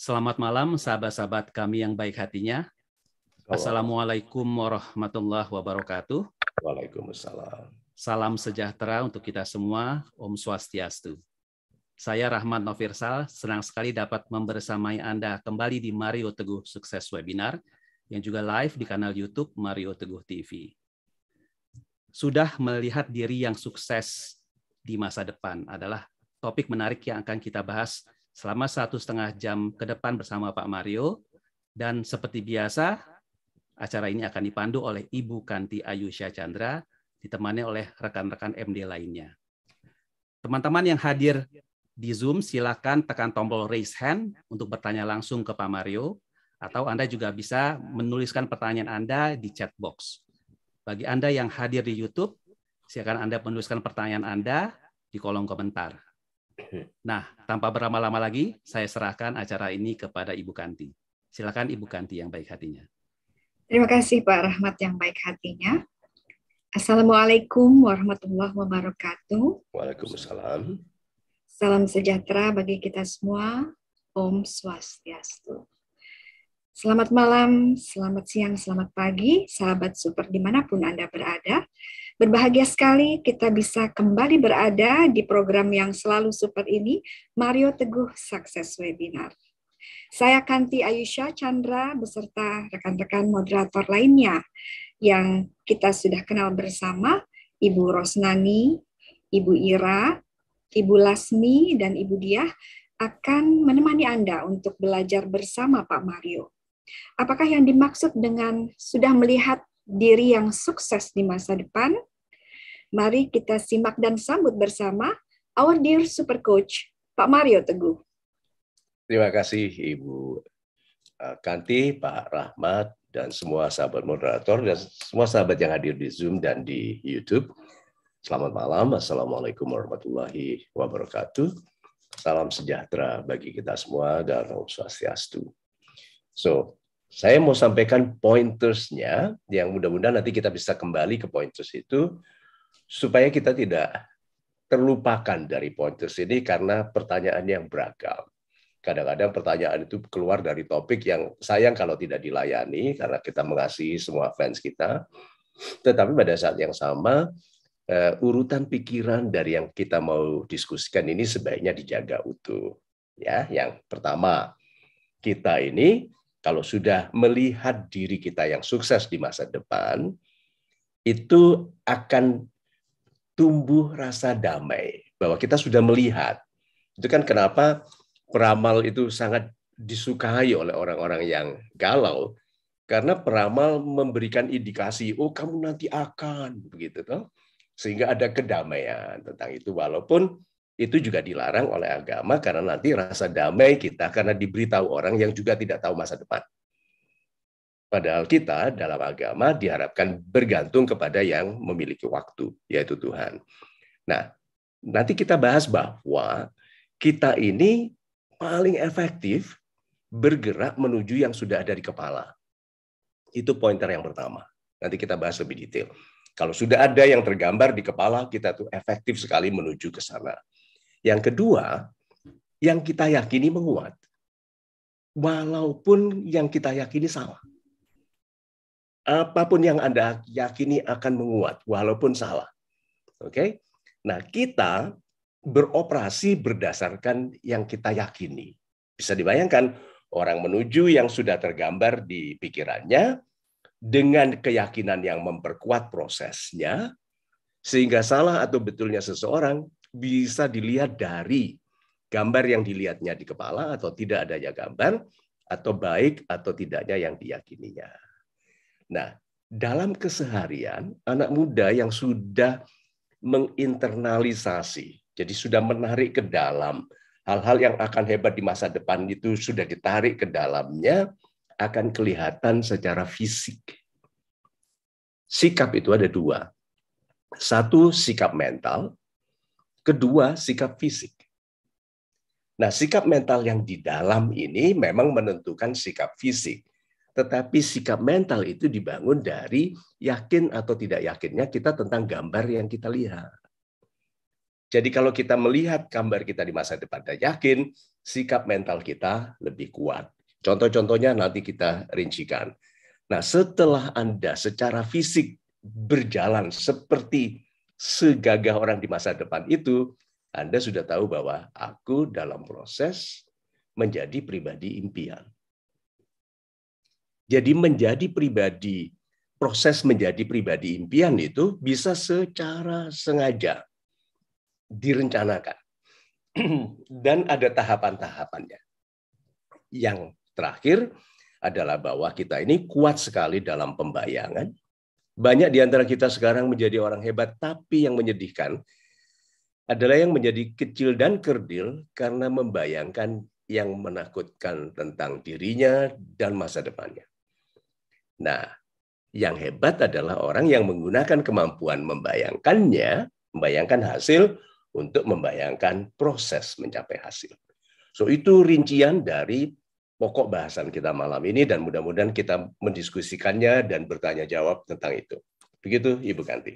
Selamat malam sahabat-sahabat kami yang baik hatinya. Assalamualaikum warahmatullahi wabarakatuh. Waalaikumsalam. Salam sejahtera untuk kita semua. Om Swastiastu. Saya Rahmat Novirsal, senang sekali dapat membersamai Anda kembali di Mario Teguh Sukses Webinar yang juga live di kanal YouTube Mario Teguh TV. Sudah melihat diri yang sukses di masa depan adalah topik menarik yang akan kita bahas selama satu setengah jam ke depan bersama Pak Mario. Dan seperti biasa, acara ini akan dipandu oleh Ibu Kanti Ayusha Chandra, ditemani oleh rekan-rekan MD lainnya. Teman-teman yang hadir di Zoom, silakan tekan tombol raise hand untuk bertanya langsung ke Pak Mario, atau Anda juga bisa menuliskan pertanyaan Anda di chat box. Bagi Anda yang hadir di YouTube, silakan Anda menuliskan pertanyaan Anda di kolom komentar. Nah, tanpa berlama-lama lagi, saya serahkan acara ini kepada Ibu Kanti. Silakan Ibu Kanti yang baik hatinya. Terima kasih Pak Rahmat yang baik hatinya. Assalamualaikum warahmatullahi wabarakatuh. Waalaikumsalam. Salam sejahtera bagi kita semua. Om Swastiastu. Selamat malam, selamat siang, selamat pagi, sahabat super dimanapun Anda berada. Berbahagia sekali kita bisa kembali berada di program yang selalu super ini, Mario Teguh Sukses Webinar. Saya Kanti Ayusha Chandra beserta rekan-rekan moderator lainnya yang kita sudah kenal bersama, Ibu Rosnani, Ibu Ira, Ibu Lasmi, dan Ibu Diah akan menemani Anda untuk belajar bersama Pak Mario. Apakah yang dimaksud dengan sudah melihat diri yang sukses di masa depan? Mari kita simak dan sambut bersama our dear super coach Pak Mario Teguh. Terima kasih Ibu eh, Kanti, Pak Rahmat, dan semua sahabat moderator dan semua sahabat yang hadir di Zoom dan di YouTube. Selamat malam, Assalamualaikum warahmatullahi wabarakatuh. Salam sejahtera bagi kita semua dan Om Swastiastu. So, saya mau sampaikan pointersnya yang mudah-mudahan nanti kita bisa kembali ke pointers itu supaya kita tidak terlupakan dari pointers ini karena pertanyaan yang beragam. Kadang-kadang pertanyaan itu keluar dari topik yang sayang kalau tidak dilayani karena kita mengasihi semua fans kita. Tetapi pada saat yang sama uh, urutan pikiran dari yang kita mau diskusikan ini sebaiknya dijaga utuh. Ya, yang pertama kita ini kalau sudah melihat diri kita yang sukses di masa depan itu akan tumbuh rasa damai bahwa kita sudah melihat itu kan kenapa peramal itu sangat disukai oleh orang-orang yang galau karena peramal memberikan indikasi oh kamu nanti akan begitu toh sehingga ada kedamaian tentang itu walaupun itu juga dilarang oleh agama karena nanti rasa damai kita karena diberitahu orang yang juga tidak tahu masa depan Padahal kita dalam agama diharapkan bergantung kepada yang memiliki waktu, yaitu Tuhan. Nah, nanti kita bahas bahwa kita ini paling efektif bergerak menuju yang sudah ada di kepala. Itu pointer yang pertama. Nanti kita bahas lebih detail. Kalau sudah ada yang tergambar di kepala, kita tuh efektif sekali menuju ke sana. Yang kedua, yang kita yakini menguat. Walaupun yang kita yakini salah apapun yang Anda yakini akan menguat walaupun salah. Oke? Okay? Nah, kita beroperasi berdasarkan yang kita yakini. Bisa dibayangkan orang menuju yang sudah tergambar di pikirannya dengan keyakinan yang memperkuat prosesnya sehingga salah atau betulnya seseorang bisa dilihat dari gambar yang dilihatnya di kepala atau tidak adanya gambar atau baik atau tidaknya yang diyakininya. Nah, dalam keseharian anak muda yang sudah menginternalisasi, jadi sudah menarik ke dalam hal-hal yang akan hebat di masa depan itu sudah ditarik ke dalamnya akan kelihatan secara fisik. Sikap itu ada dua. Satu sikap mental, kedua sikap fisik. Nah, sikap mental yang di dalam ini memang menentukan sikap fisik. Tetapi sikap mental itu dibangun dari yakin atau tidak yakinnya kita tentang gambar yang kita lihat. Jadi kalau kita melihat gambar kita di masa depan dan yakin, sikap mental kita lebih kuat. Contoh-contohnya nanti kita rincikan. Nah, setelah Anda secara fisik berjalan seperti segagah orang di masa depan itu, Anda sudah tahu bahwa aku dalam proses menjadi pribadi impian. Jadi menjadi pribadi, proses menjadi pribadi impian itu bisa secara sengaja direncanakan. Dan ada tahapan-tahapannya. Yang terakhir adalah bahwa kita ini kuat sekali dalam pembayangan. Banyak di antara kita sekarang menjadi orang hebat, tapi yang menyedihkan adalah yang menjadi kecil dan kerdil karena membayangkan yang menakutkan tentang dirinya dan masa depannya. Nah, yang hebat adalah orang yang menggunakan kemampuan membayangkannya, membayangkan hasil untuk membayangkan proses mencapai hasil. So itu rincian dari pokok bahasan kita malam ini dan mudah-mudahan kita mendiskusikannya dan bertanya jawab tentang itu. Begitu Ibu Ganti.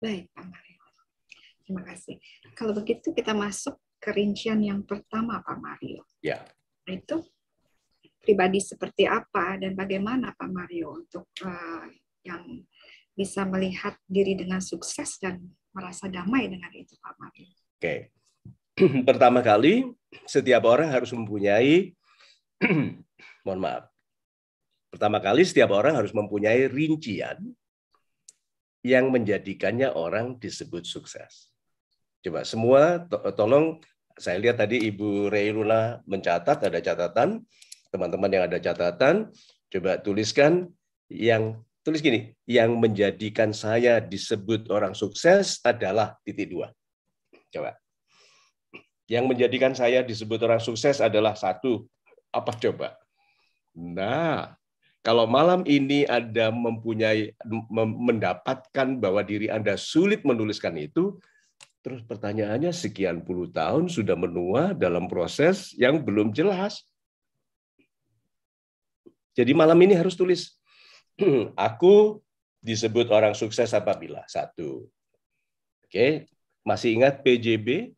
Baik, Pak Mario. Terima kasih. Kalau begitu kita masuk ke rincian yang pertama, Pak Mario. Ya. Itu pribadi seperti apa dan bagaimana Pak Mario untuk uh, yang bisa melihat diri dengan sukses dan merasa damai dengan itu Pak Mario. Oke. Okay. Pertama kali setiap orang harus mempunyai mohon maaf. Pertama kali setiap orang harus mempunyai rincian yang menjadikannya orang disebut sukses. Coba semua to tolong saya lihat tadi Ibu Reiluna mencatat ada catatan teman-teman yang ada catatan, coba tuliskan yang tulis gini, yang menjadikan saya disebut orang sukses adalah titik dua. Coba. Yang menjadikan saya disebut orang sukses adalah satu. Apa coba? Nah, kalau malam ini ada mempunyai mendapatkan bahwa diri Anda sulit menuliskan itu, terus pertanyaannya sekian puluh tahun sudah menua dalam proses yang belum jelas. Jadi malam ini harus tulis. Aku disebut orang sukses apabila satu. Oke, masih ingat PJB?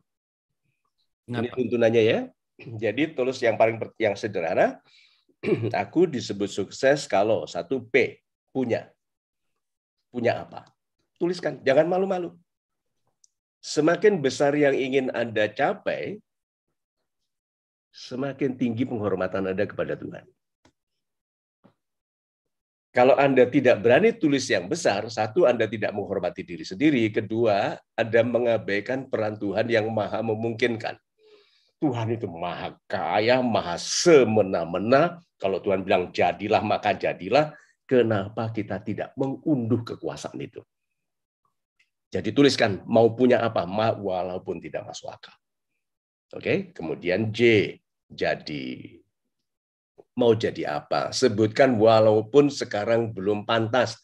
Ini tuntunannya ya. Jadi tulis yang paling yang sederhana. Aku disebut sukses kalau satu P punya. Punya apa? Tuliskan. Jangan malu-malu. Semakin besar yang ingin Anda capai, semakin tinggi penghormatan Anda kepada Tuhan. Kalau Anda tidak berani tulis yang besar, satu Anda tidak menghormati diri sendiri, kedua Anda mengabaikan peran Tuhan yang maha memungkinkan. Tuhan itu maha kaya, maha semena-mena. Kalau Tuhan bilang jadilah, maka jadilah. Kenapa kita tidak mengunduh kekuasaan itu? Jadi tuliskan mau punya apa, ma walaupun tidak masuk akal. Oke, kemudian J jadi mau jadi apa. Sebutkan walaupun sekarang belum pantas.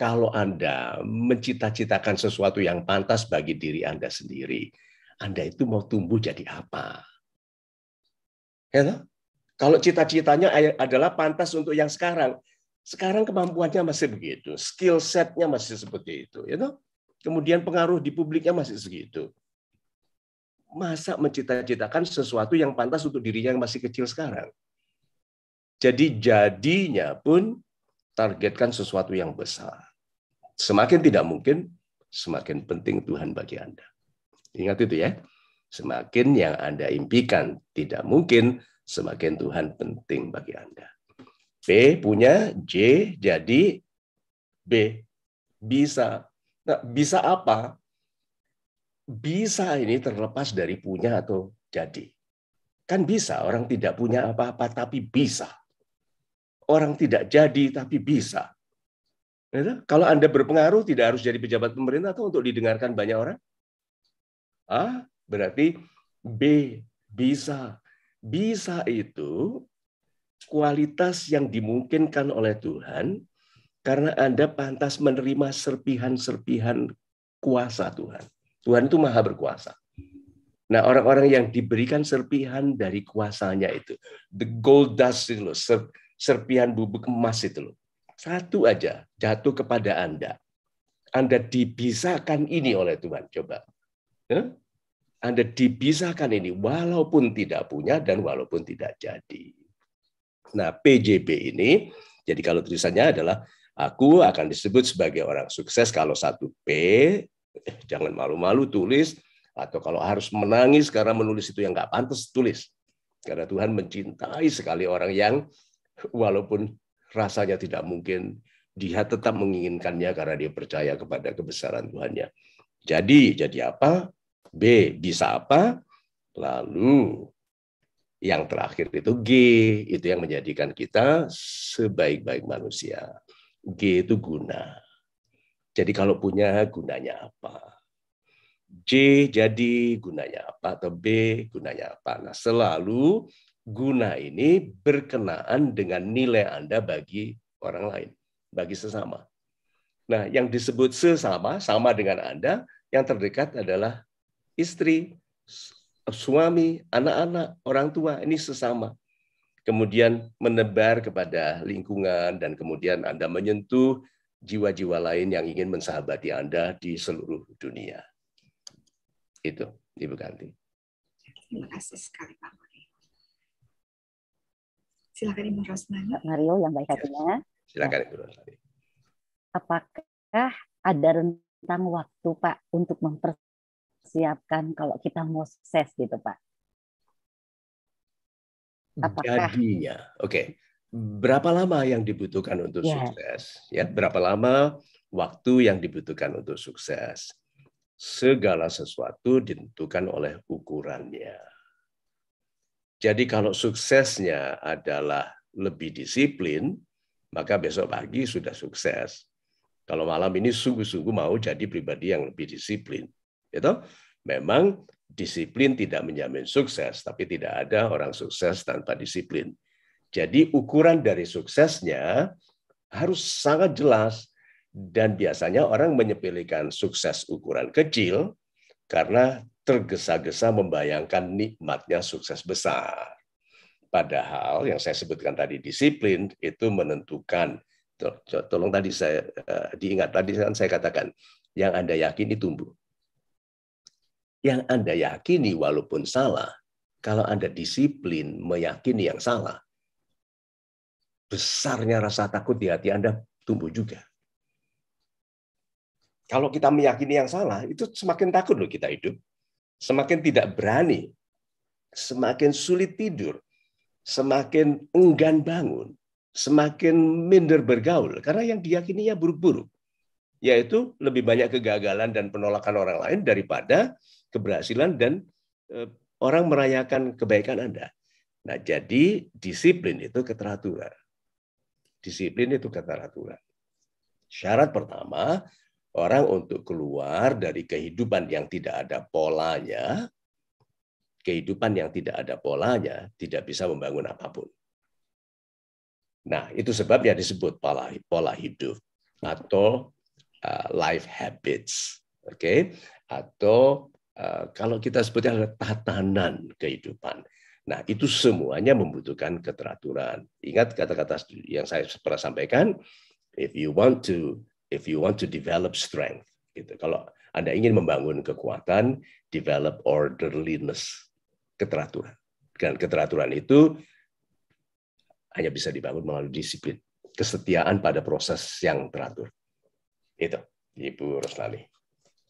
Kalau Anda mencita-citakan sesuatu yang pantas bagi diri Anda sendiri, Anda itu mau tumbuh jadi apa? Ya, kalau cita-citanya adalah pantas untuk yang sekarang, sekarang kemampuannya masih begitu, skill setnya masih seperti itu, ya Kemudian pengaruh di publiknya masih segitu. Masa mencita-citakan sesuatu yang pantas untuk dirinya yang masih kecil sekarang? Jadi jadinya pun targetkan sesuatu yang besar. Semakin tidak mungkin, semakin penting Tuhan bagi Anda. Ingat itu ya. Semakin yang Anda impikan tidak mungkin, semakin Tuhan penting bagi Anda. B punya, J jadi B. Bisa. Nah, bisa apa? Bisa ini terlepas dari punya atau jadi. Kan bisa, orang tidak punya apa-apa tapi bisa orang tidak jadi tapi bisa. Ya Kalau Anda berpengaruh tidak harus jadi pejabat pemerintah atau untuk didengarkan banyak orang? Ah, berarti B bisa. Bisa itu kualitas yang dimungkinkan oleh Tuhan karena Anda pantas menerima serpihan-serpihan kuasa Tuhan. Tuhan itu maha berkuasa. Nah, orang-orang yang diberikan serpihan dari kuasanya itu, the gold dust itu know serpihan bubuk emas itu loh. Satu aja jatuh kepada Anda. Anda dipisahkan ini oleh Tuhan. Coba. Ya? Anda dipisahkan ini walaupun tidak punya dan walaupun tidak jadi. Nah, PJB ini, jadi kalau tulisannya adalah aku akan disebut sebagai orang sukses kalau satu P, eh, jangan malu-malu tulis, atau kalau harus menangis karena menulis itu yang nggak pantas, tulis. Karena Tuhan mencintai sekali orang yang walaupun rasanya tidak mungkin, dia tetap menginginkannya karena dia percaya kepada kebesaran Tuhannya. Jadi, jadi apa? B, bisa apa? Lalu yang terakhir itu G, itu yang menjadikan kita sebaik-baik manusia. G itu guna. Jadi kalau punya gunanya apa? J jadi gunanya apa atau B gunanya apa? Nah, selalu guna ini berkenaan dengan nilai Anda bagi orang lain, bagi sesama. Nah, yang disebut sesama, sama dengan Anda, yang terdekat adalah istri, suami, anak-anak, orang tua, ini sesama. Kemudian menebar kepada lingkungan dan kemudian Anda menyentuh jiwa-jiwa lain yang ingin mensahabati Anda di seluruh dunia. Itu, Ibu Ganti. Terima kasih sekali, Pak. Silakan Ibu Rosmani. Mario yang baik hatinya. Silakan ya. Ibu Rosmani. Apakah ada rentang waktu Pak untuk mempersiapkan kalau kita mau sukses gitu Pak? Apakah... ya, oke. Okay. Berapa lama yang dibutuhkan untuk yeah. sukses? Ya, berapa lama waktu yang dibutuhkan untuk sukses? Segala sesuatu ditentukan oleh ukurannya jadi kalau suksesnya adalah lebih disiplin, maka besok pagi sudah sukses. Kalau malam ini sungguh-sungguh mau jadi pribadi yang lebih disiplin. Gitu? Memang disiplin tidak menjamin sukses, tapi tidak ada orang sukses tanpa disiplin. Jadi ukuran dari suksesnya harus sangat jelas dan biasanya orang menyepelekan sukses ukuran kecil karena tergesa-gesa membayangkan nikmatnya sukses besar. Padahal yang saya sebutkan tadi disiplin itu menentukan. Tolong tadi saya eh, diingat tadi kan saya katakan yang anda yakini tumbuh. Yang anda yakini walaupun salah, kalau anda disiplin meyakini yang salah, besarnya rasa takut di hati anda tumbuh juga kalau kita meyakini yang salah, itu semakin takut loh kita hidup semakin tidak berani, semakin sulit tidur, semakin enggan bangun, semakin minder bergaul karena yang diyakini ya buruk-buruk yaitu lebih banyak kegagalan dan penolakan orang lain daripada keberhasilan dan eh, orang merayakan kebaikan Anda. Nah, jadi disiplin itu keteraturan. Disiplin itu keteraturan. Syarat pertama orang untuk keluar dari kehidupan yang tidak ada polanya, kehidupan yang tidak ada polanya tidak bisa membangun apapun. Nah, itu sebabnya disebut pola pola hidup atau uh, life habits, oke? Okay? Atau uh, kalau kita sebutnya tatanan kehidupan. Nah, itu semuanya membutuhkan keteraturan. Ingat kata-kata yang saya pernah sampaikan, if you want to if you want to develop strength gitu kalau anda ingin membangun kekuatan develop orderliness keteraturan dan keteraturan itu hanya bisa dibangun melalui disiplin kesetiaan pada proses yang teratur itu Ibu Roslani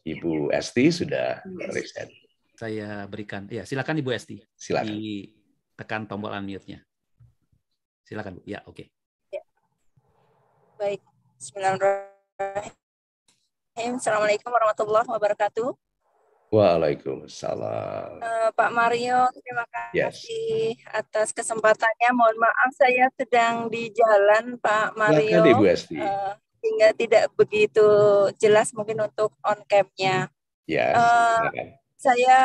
Ibu Esti sudah raise saya berikan ya silakan Ibu Esti silakan Tekan tombol unmute-nya silakan Bu ya oke okay. Ya. baik Bismillahirrahmanirrahim Bismillahirrahmanirrahim. Assalamualaikum warahmatullahi wabarakatuh. Waalaikumsalam. Uh, Pak Mario, terima kasih yes. atas kesempatannya. Mohon maaf saya sedang di jalan, Pak Mario. Silahkan, Bu Esti. Uh, sehingga tidak begitu jelas mungkin untuk on cam-nya. Yes. Uh, saya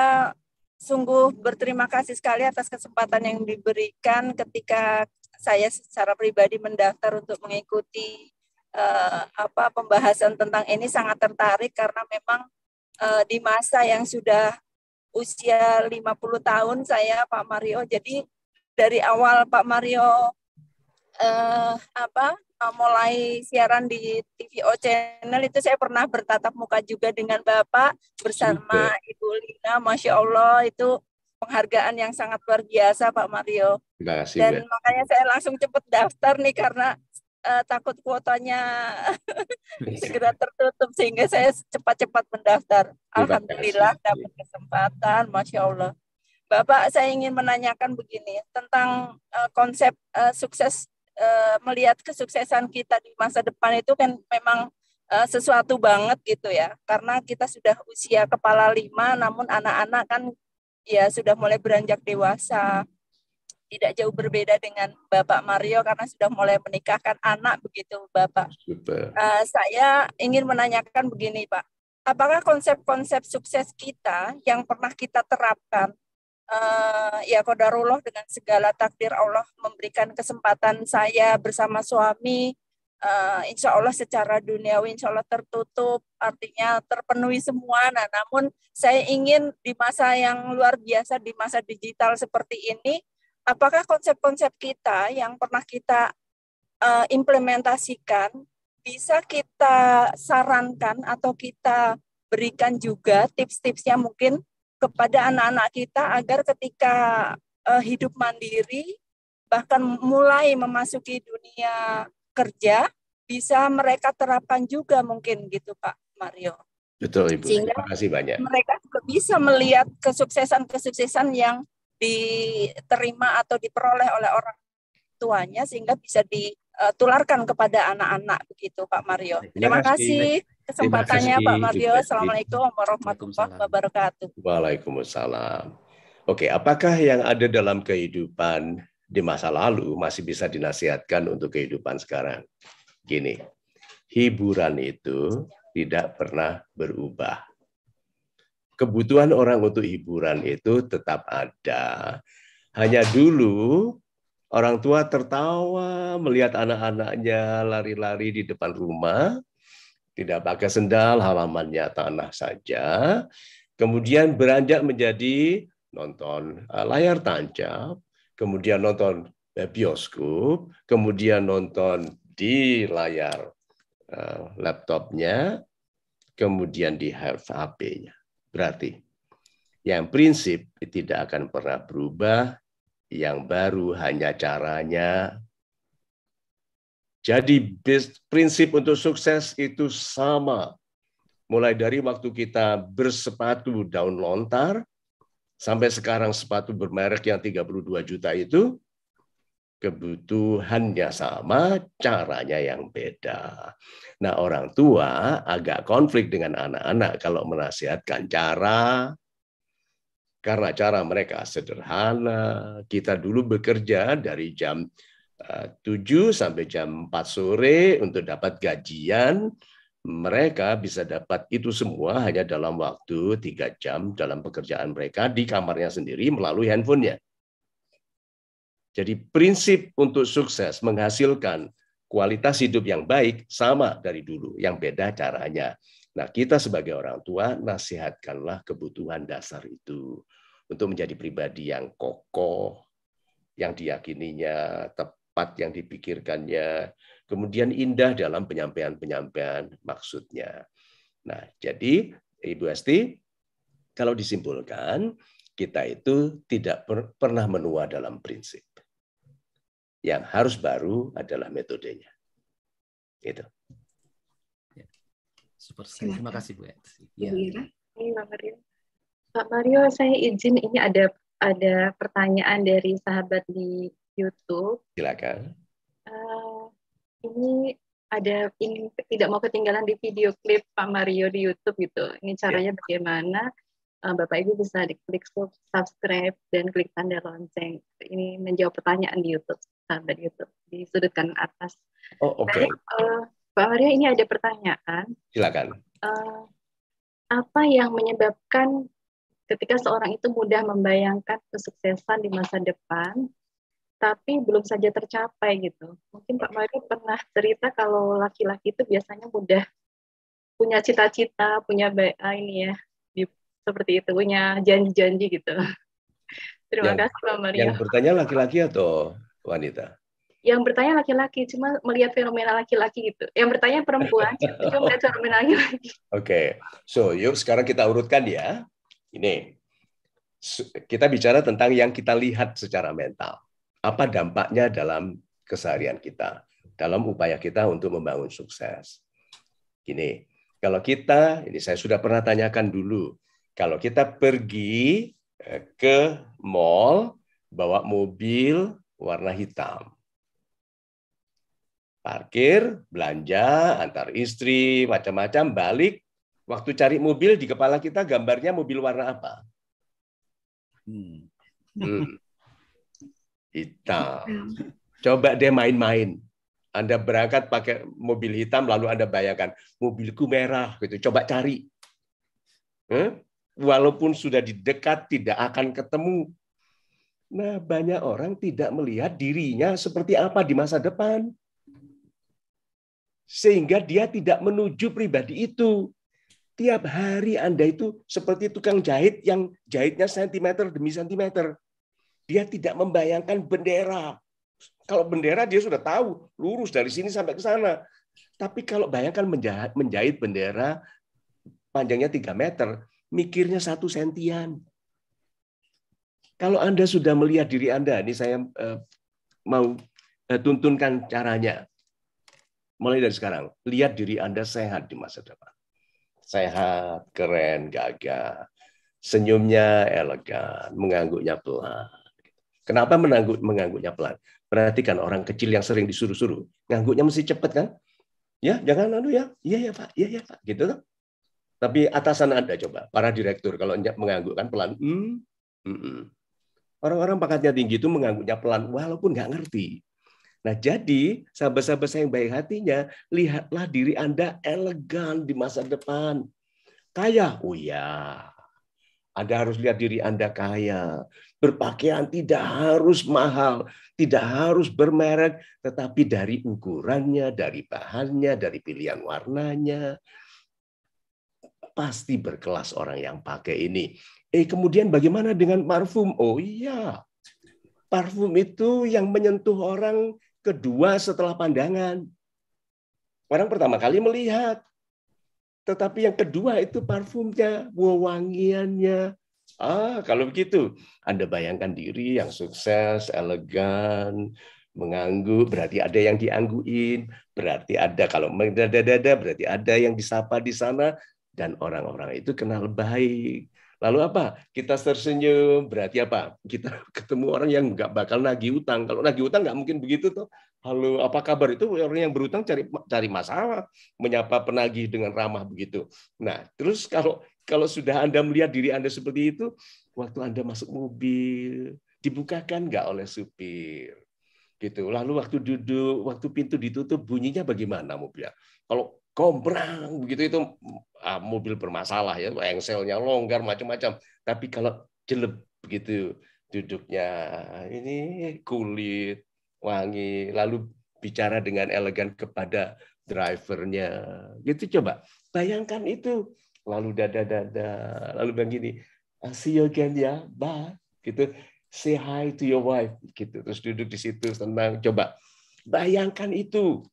sungguh berterima kasih sekali atas kesempatan yang diberikan ketika saya secara pribadi mendaftar untuk mengikuti eh, apa pembahasan tentang ini sangat tertarik karena memang eh, di masa yang sudah usia 50 tahun saya Pak Mario jadi dari awal Pak Mario eh, apa eh, mulai siaran di TVO channel itu saya pernah bertatap muka juga dengan Bapak bersama Super. Ibu Lina. Masya Allah itu penghargaan yang sangat luar biasa Pak Mario. Terima kasih, Dan makanya saya langsung cepat daftar nih karena uh, takut kuotanya iya. segera tertutup sehingga saya cepat-cepat mendaftar. Alhamdulillah iya. dapat kesempatan, masya Allah. Bapak, saya ingin menanyakan begini tentang uh, konsep uh, sukses uh, melihat kesuksesan kita di masa depan itu kan memang uh, sesuatu banget gitu ya. Karena kita sudah usia kepala lima, namun anak-anak kan ya sudah mulai beranjak dewasa tidak jauh berbeda dengan Bapak Mario karena sudah mulai menikahkan anak begitu Bapak. Uh, saya ingin menanyakan begini Pak, apakah konsep-konsep sukses kita yang pernah kita terapkan, uh, ya kodarullah dengan segala takdir Allah memberikan kesempatan saya bersama suami, uh, insya Allah secara duniawi insya Allah tertutup, artinya terpenuhi semua. Nah, namun saya ingin di masa yang luar biasa, di masa digital seperti ini, apakah konsep-konsep kita yang pernah kita uh, implementasikan bisa kita sarankan atau kita berikan juga tips-tipsnya mungkin kepada anak-anak kita agar ketika uh, hidup mandiri bahkan mulai memasuki dunia kerja bisa mereka terapkan juga mungkin gitu Pak Mario. Betul Ibu. Sehingga Terima kasih banyak. Mereka juga bisa melihat kesuksesan-kesuksesan yang diterima atau diperoleh oleh orang tuanya sehingga bisa ditularkan eh, kepada anak-anak begitu Pak Mario. Terima, kasih kesempatannya Terima kasih, Pak Mario. Assalamualaikum warahmatullahi wabarakatuh. Waalaikumsalam. Oke, apakah yang ada dalam kehidupan di masa lalu masih bisa dinasihatkan untuk kehidupan sekarang? Gini, hiburan itu tidak pernah berubah kebutuhan orang untuk hiburan itu tetap ada. Hanya dulu orang tua tertawa melihat anak-anaknya lari-lari di depan rumah, tidak pakai sendal, halamannya tanah saja. Kemudian beranjak menjadi nonton eh, layar tancap, kemudian nonton eh, bioskop, kemudian nonton di layar eh, laptopnya, kemudian di HP-nya berarti. Yang prinsip tidak akan pernah berubah, yang baru hanya caranya. Jadi prinsip untuk sukses itu sama. Mulai dari waktu kita bersepatu daun lontar, sampai sekarang sepatu bermerek yang 32 juta itu, kebutuhannya sama, caranya yang beda. Nah, orang tua agak konflik dengan anak-anak kalau menasihatkan cara karena cara mereka sederhana. Kita dulu bekerja dari jam 7 eh, sampai jam 4 sore untuk dapat gajian. Mereka bisa dapat itu semua hanya dalam waktu tiga jam dalam pekerjaan mereka di kamarnya sendiri melalui handphonenya. Jadi prinsip untuk sukses menghasilkan kualitas hidup yang baik sama dari dulu, yang beda caranya. Nah, kita sebagai orang tua nasihatkanlah kebutuhan dasar itu untuk menjadi pribadi yang kokoh, yang diyakininya, tepat yang dipikirkannya, kemudian indah dalam penyampaian-penyampaian maksudnya. Nah, jadi Ibu Esti, kalau disimpulkan, kita itu tidak per pernah menua dalam prinsip. Yang harus baru adalah metodenya. gitu. Ya. Super sekali. Terima kasih Bu Etsy. Ya. Pak iya. Mario, saya izin ini ada ada pertanyaan dari sahabat di YouTube. Silakan. Uh, ini ada ini tidak mau ketinggalan di video klip Pak Mario di YouTube gitu. Ini ya. caranya ya. bagaimana? Uh, Bapak Ibu bisa diklik subscribe dan klik tanda lonceng. Ini menjawab pertanyaan di YouTube sahabat gitu di sudut kanan atas. Oh oke. Okay. Uh, Pak eh, Maria ini ada pertanyaan. Silakan. Uh, apa yang menyebabkan ketika seorang itu mudah membayangkan kesuksesan di masa depan, tapi belum saja tercapai gitu. Mungkin Pak Mario pernah cerita kalau laki-laki itu biasanya mudah punya cita-cita, punya ah, ini ya, di, seperti itu, punya janji-janji gitu. Terima yang, kasih Pak Mario. Yang bertanya laki-laki atau wanita? Yang bertanya laki-laki, cuma melihat fenomena laki-laki gitu. Yang bertanya perempuan, cuma melihat fenomena laki-laki. Oke, okay. so yuk sekarang kita urutkan ya. Ini, kita bicara tentang yang kita lihat secara mental. Apa dampaknya dalam keseharian kita, dalam upaya kita untuk membangun sukses. ini kalau kita, ini saya sudah pernah tanyakan dulu, kalau kita pergi eh, ke mall, bawa mobil, warna hitam. Parkir, belanja, antar istri, macam-macam, balik. Waktu cari mobil di kepala kita gambarnya mobil warna apa? Hmm. hmm. Hitam. Coba deh main-main. Anda berangkat pakai mobil hitam, lalu Anda bayangkan, mobilku merah. gitu. Coba cari. Hmm? Walaupun sudah di dekat, tidak akan ketemu Nah, banyak orang tidak melihat dirinya seperti apa di masa depan. Sehingga dia tidak menuju pribadi itu. Tiap hari Anda itu seperti tukang jahit yang jahitnya sentimeter demi sentimeter. Dia tidak membayangkan bendera. Kalau bendera dia sudah tahu, lurus dari sini sampai ke sana. Tapi kalau bayangkan menjahit, menjahit bendera panjangnya 3 meter, mikirnya satu sentian kalau Anda sudah melihat diri Anda, ini saya eh, mau eh, tuntunkan caranya. Mulai dari sekarang, lihat diri Anda sehat di masa depan. Sehat, keren, gagah, senyumnya elegan, mengangguknya pelan. Kenapa menangguk, mengangguknya pelan? Perhatikan orang kecil yang sering disuruh-suruh, ngangguknya mesti cepat kan? Ya, jangan lalu ya. Iya ya, Pak. Iya ya, Pak. Gitu kan? Tapi atasan Anda coba, para direktur kalau mengangguk kan pelan. Hmm. mm, mm. Orang-orang pangkatnya tinggi itu mengangguknya pelan walaupun nggak ngerti. Nah, jadi sahabat-sahabat saya yang baik hatinya, lihatlah diri Anda elegan di masa depan. Kaya, oh ya. Anda harus lihat diri Anda kaya. Berpakaian tidak harus mahal, tidak harus bermerek, tetapi dari ukurannya, dari bahannya, dari pilihan warnanya, pasti berkelas orang yang pakai ini. Eh kemudian bagaimana dengan parfum? Oh iya, parfum itu yang menyentuh orang kedua setelah pandangan. Orang pertama kali melihat, tetapi yang kedua itu parfumnya, wewangiannya. Ah, kalau begitu, Anda bayangkan diri yang sukses, elegan, menganggu, berarti ada yang diangguin, berarti ada kalau mendadak berarti ada yang disapa di sana, dan orang-orang itu kenal baik. Lalu apa? Kita tersenyum, berarti apa? Kita ketemu orang yang nggak bakal nagih utang. Kalau nagih utang nggak mungkin begitu tuh. Halo, apa kabar itu orang yang berutang cari cari masalah, menyapa penagih dengan ramah begitu. Nah, terus kalau kalau sudah Anda melihat diri Anda seperti itu, waktu Anda masuk mobil, dibukakan nggak oleh supir? Gitu. Lalu waktu duduk, waktu pintu ditutup, bunyinya bagaimana mobilnya? Kalau kombrang begitu itu uh, mobil bermasalah ya, engselnya longgar macam-macam. Tapi kalau jelek begitu duduknya ini kulit wangi lalu bicara dengan elegan kepada drivernya gitu coba bayangkan itu lalu dada dada lalu bilang gini ah, see you again ya bye gitu say hi to your wife gitu terus duduk di situ tenang coba bayangkan itu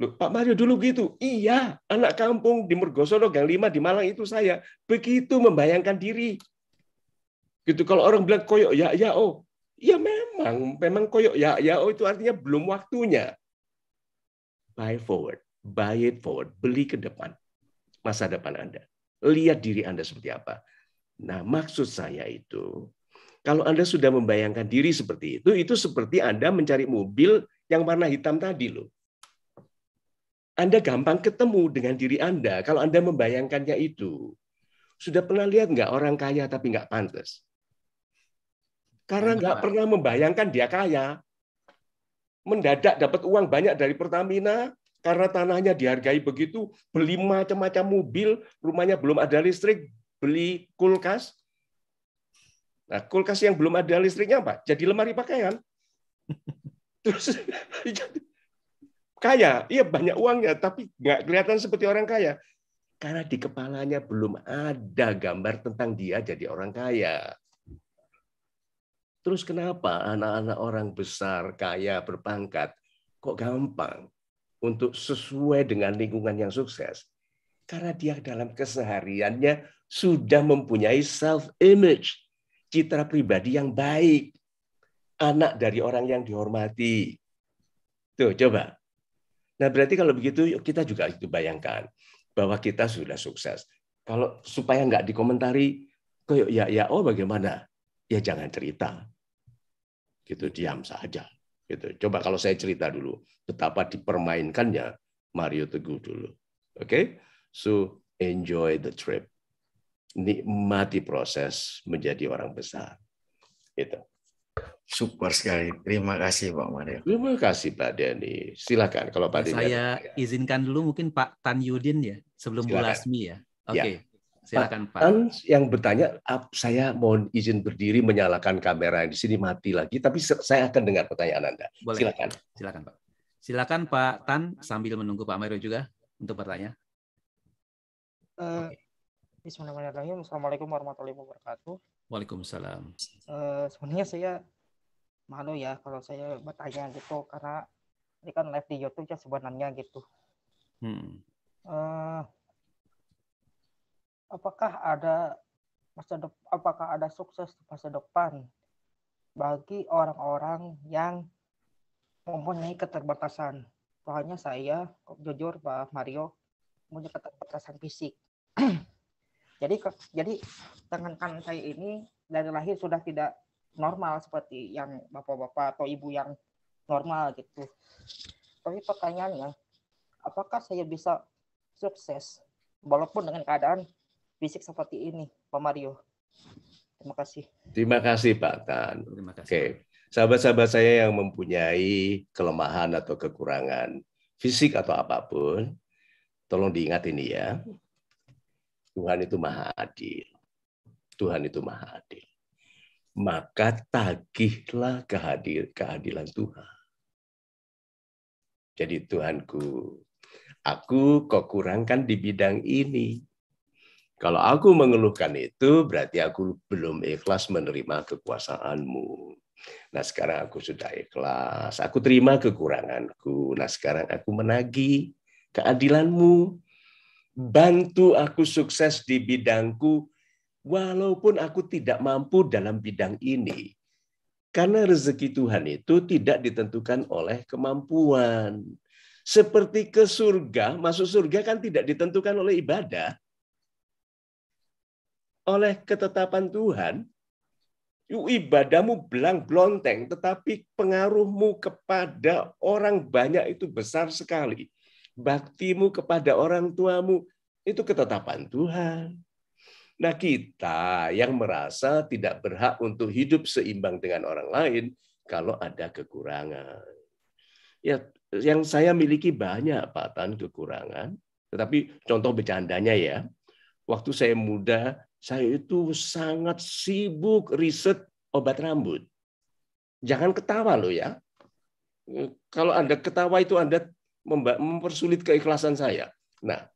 Loh, Pak Mario dulu gitu. Iya, anak kampung di Mergosono Gang 5 di Malang itu saya. Begitu membayangkan diri. Gitu kalau orang bilang koyok ya ya oh. Ya memang, memang koyok ya ya oh itu artinya belum waktunya. Buy forward, buy it forward, beli ke depan. Masa depan Anda. Lihat diri Anda seperti apa. Nah, maksud saya itu kalau Anda sudah membayangkan diri seperti itu, itu seperti Anda mencari mobil yang warna hitam tadi loh anda gampang ketemu dengan diri Anda kalau Anda membayangkannya itu. Sudah pernah lihat nggak orang kaya tapi nggak pantas? Karena nggak pernah membayangkan dia kaya. Mendadak dapat uang banyak dari Pertamina, karena tanahnya dihargai begitu, beli macam-macam mobil, rumahnya belum ada listrik, beli kulkas. Nah, kulkas yang belum ada listriknya apa? Jadi lemari pakaian. Terus iya kaya, iya banyak uangnya, tapi nggak kelihatan seperti orang kaya. Karena di kepalanya belum ada gambar tentang dia jadi orang kaya. Terus kenapa anak-anak orang besar, kaya, berpangkat, kok gampang untuk sesuai dengan lingkungan yang sukses? Karena dia dalam kesehariannya sudah mempunyai self-image, citra pribadi yang baik. Anak dari orang yang dihormati. Tuh, coba. Nah, berarti kalau begitu kita juga itu bayangkan bahwa kita sudah sukses. Kalau supaya nggak dikomentari, kayak ya ya oh bagaimana? Ya jangan cerita. Gitu diam saja. Gitu. Coba kalau saya cerita dulu betapa dipermainkannya Mario Teguh dulu. Oke? Okay? So enjoy the trip. Nikmati proses menjadi orang besar. gitu. Super sekali. Terima kasih Pak Mario. Terima kasih Pak Dani. Silakan kalau Pak Dani. Saya izinkan dulu mungkin Pak Tan Yudin ya sebelum Silakan. Bulasmi ya. ya. Oke. Okay. Ya. Silakan Pak. Tan yang bertanya, saya mohon izin berdiri menyalakan kamera di sini mati lagi, tapi saya akan dengar pertanyaan Anda. Boleh. Silakan. Silakan Pak. Silakan Pak Tan sambil menunggu Pak Mario juga untuk bertanya. Uh, eh, okay. Bismillahirrahmanirrahim. Assalamualaikum warahmatullahi wabarakatuh. Waalaikumsalam. Uh, sebenarnya saya malu ya kalau saya bertanya gitu karena ini kan live di YouTube ya sebenarnya gitu. Hmm. Uh, apakah ada masa depan, apakah ada sukses di masa depan bagi orang-orang yang mempunyai keterbatasan? Soalnya saya jujur Pak Mario punya keterbatasan fisik. jadi jadi tangan kanan saya ini dari lahir sudah tidak normal seperti yang bapak-bapak atau ibu yang normal gitu. Tapi pertanyaannya, apakah saya bisa sukses walaupun dengan keadaan fisik seperti ini, Pak Mario? Terima kasih. Terima kasih Pak Tan. Terima kasih. Oke. Sahabat-sahabat saya yang mempunyai kelemahan atau kekurangan fisik atau apapun, tolong diingat ini ya. Tuhan itu maha adil. Tuhan itu maha adil maka tagihlah kehadir keadilan Tuhan. Jadi Tuhanku, aku kok kurangkan di bidang ini. Kalau aku mengeluhkan itu, berarti aku belum ikhlas menerima kekuasaanmu. Nah sekarang aku sudah ikhlas, aku terima kekuranganku. Nah sekarang aku menagih keadilanmu. Bantu aku sukses di bidangku walaupun aku tidak mampu dalam bidang ini. Karena rezeki Tuhan itu tidak ditentukan oleh kemampuan. Seperti ke surga, masuk surga kan tidak ditentukan oleh ibadah. Oleh ketetapan Tuhan, ibadahmu belang blonteng, tetapi pengaruhmu kepada orang banyak itu besar sekali. Baktimu kepada orang tuamu itu ketetapan Tuhan Nah, kita yang merasa tidak berhak untuk hidup seimbang dengan orang lain kalau ada kekurangan. Ya, yang saya miliki banyak Pak Tan kekurangan, tetapi contoh bercandanya ya. Waktu saya muda, saya itu sangat sibuk riset obat rambut. Jangan ketawa loh ya. Kalau Anda ketawa itu Anda mempersulit keikhlasan saya. Nah,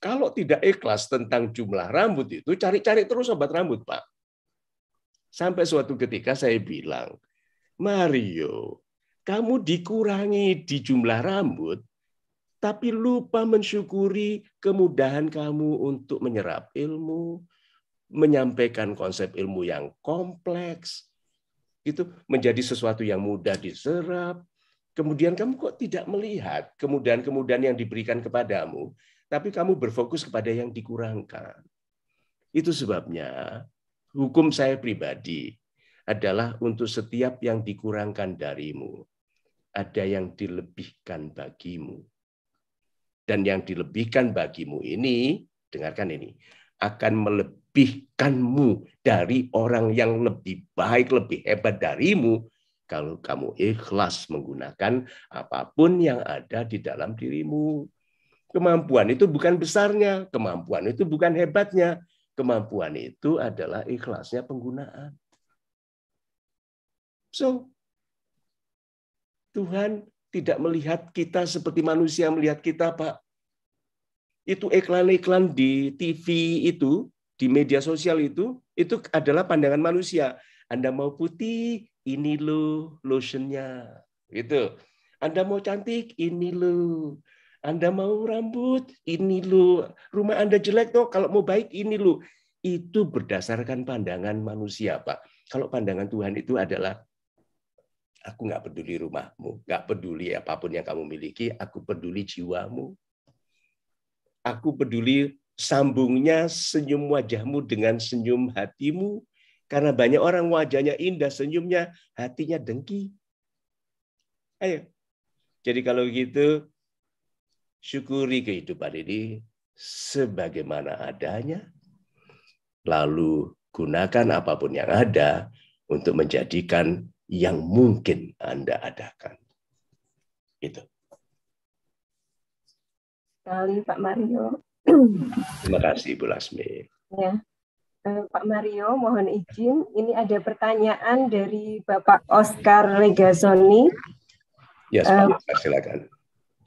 kalau tidak ikhlas tentang jumlah rambut itu, cari-cari terus obat rambut, Pak. Sampai suatu ketika saya bilang, Mario, kamu dikurangi di jumlah rambut, tapi lupa mensyukuri kemudahan kamu untuk menyerap ilmu, menyampaikan konsep ilmu yang kompleks, itu menjadi sesuatu yang mudah diserap. Kemudian kamu kok tidak melihat kemudahan-kemudahan yang diberikan kepadamu tapi kamu berfokus kepada yang dikurangkan. Itu sebabnya hukum saya pribadi adalah untuk setiap yang dikurangkan darimu, ada yang dilebihkan bagimu. Dan yang dilebihkan bagimu ini, dengarkan ini, akan melebihkanmu dari orang yang lebih baik, lebih hebat darimu kalau kamu ikhlas menggunakan apapun yang ada di dalam dirimu. Kemampuan itu bukan besarnya, kemampuan itu bukan hebatnya. Kemampuan itu adalah ikhlasnya penggunaan. So, Tuhan tidak melihat kita seperti manusia melihat kita, Pak. Itu iklan-iklan di TV itu, di media sosial itu, itu adalah pandangan manusia. Anda mau putih, ini lo lotionnya. Gitu. Anda mau cantik, ini lo anda mau rambut, ini lu. Rumah Anda jelek toh, kalau mau baik ini lu. Itu berdasarkan pandangan manusia, Pak. Kalau pandangan Tuhan itu adalah aku nggak peduli rumahmu, nggak peduli apapun yang kamu miliki, aku peduli jiwamu. Aku peduli sambungnya senyum wajahmu dengan senyum hatimu, karena banyak orang wajahnya indah, senyumnya hatinya dengki. Ayo. Jadi kalau gitu, syukuri kehidupan ini sebagaimana adanya, lalu gunakan apapun yang ada untuk menjadikan yang mungkin Anda adakan. Itu. Sekali Pak Mario. Terima kasih Bu Lasmi. Ya. Eh, Pak Mario, mohon izin. Ini ada pertanyaan dari Bapak Oscar Regasoni. Ya, yes, uh, silakan.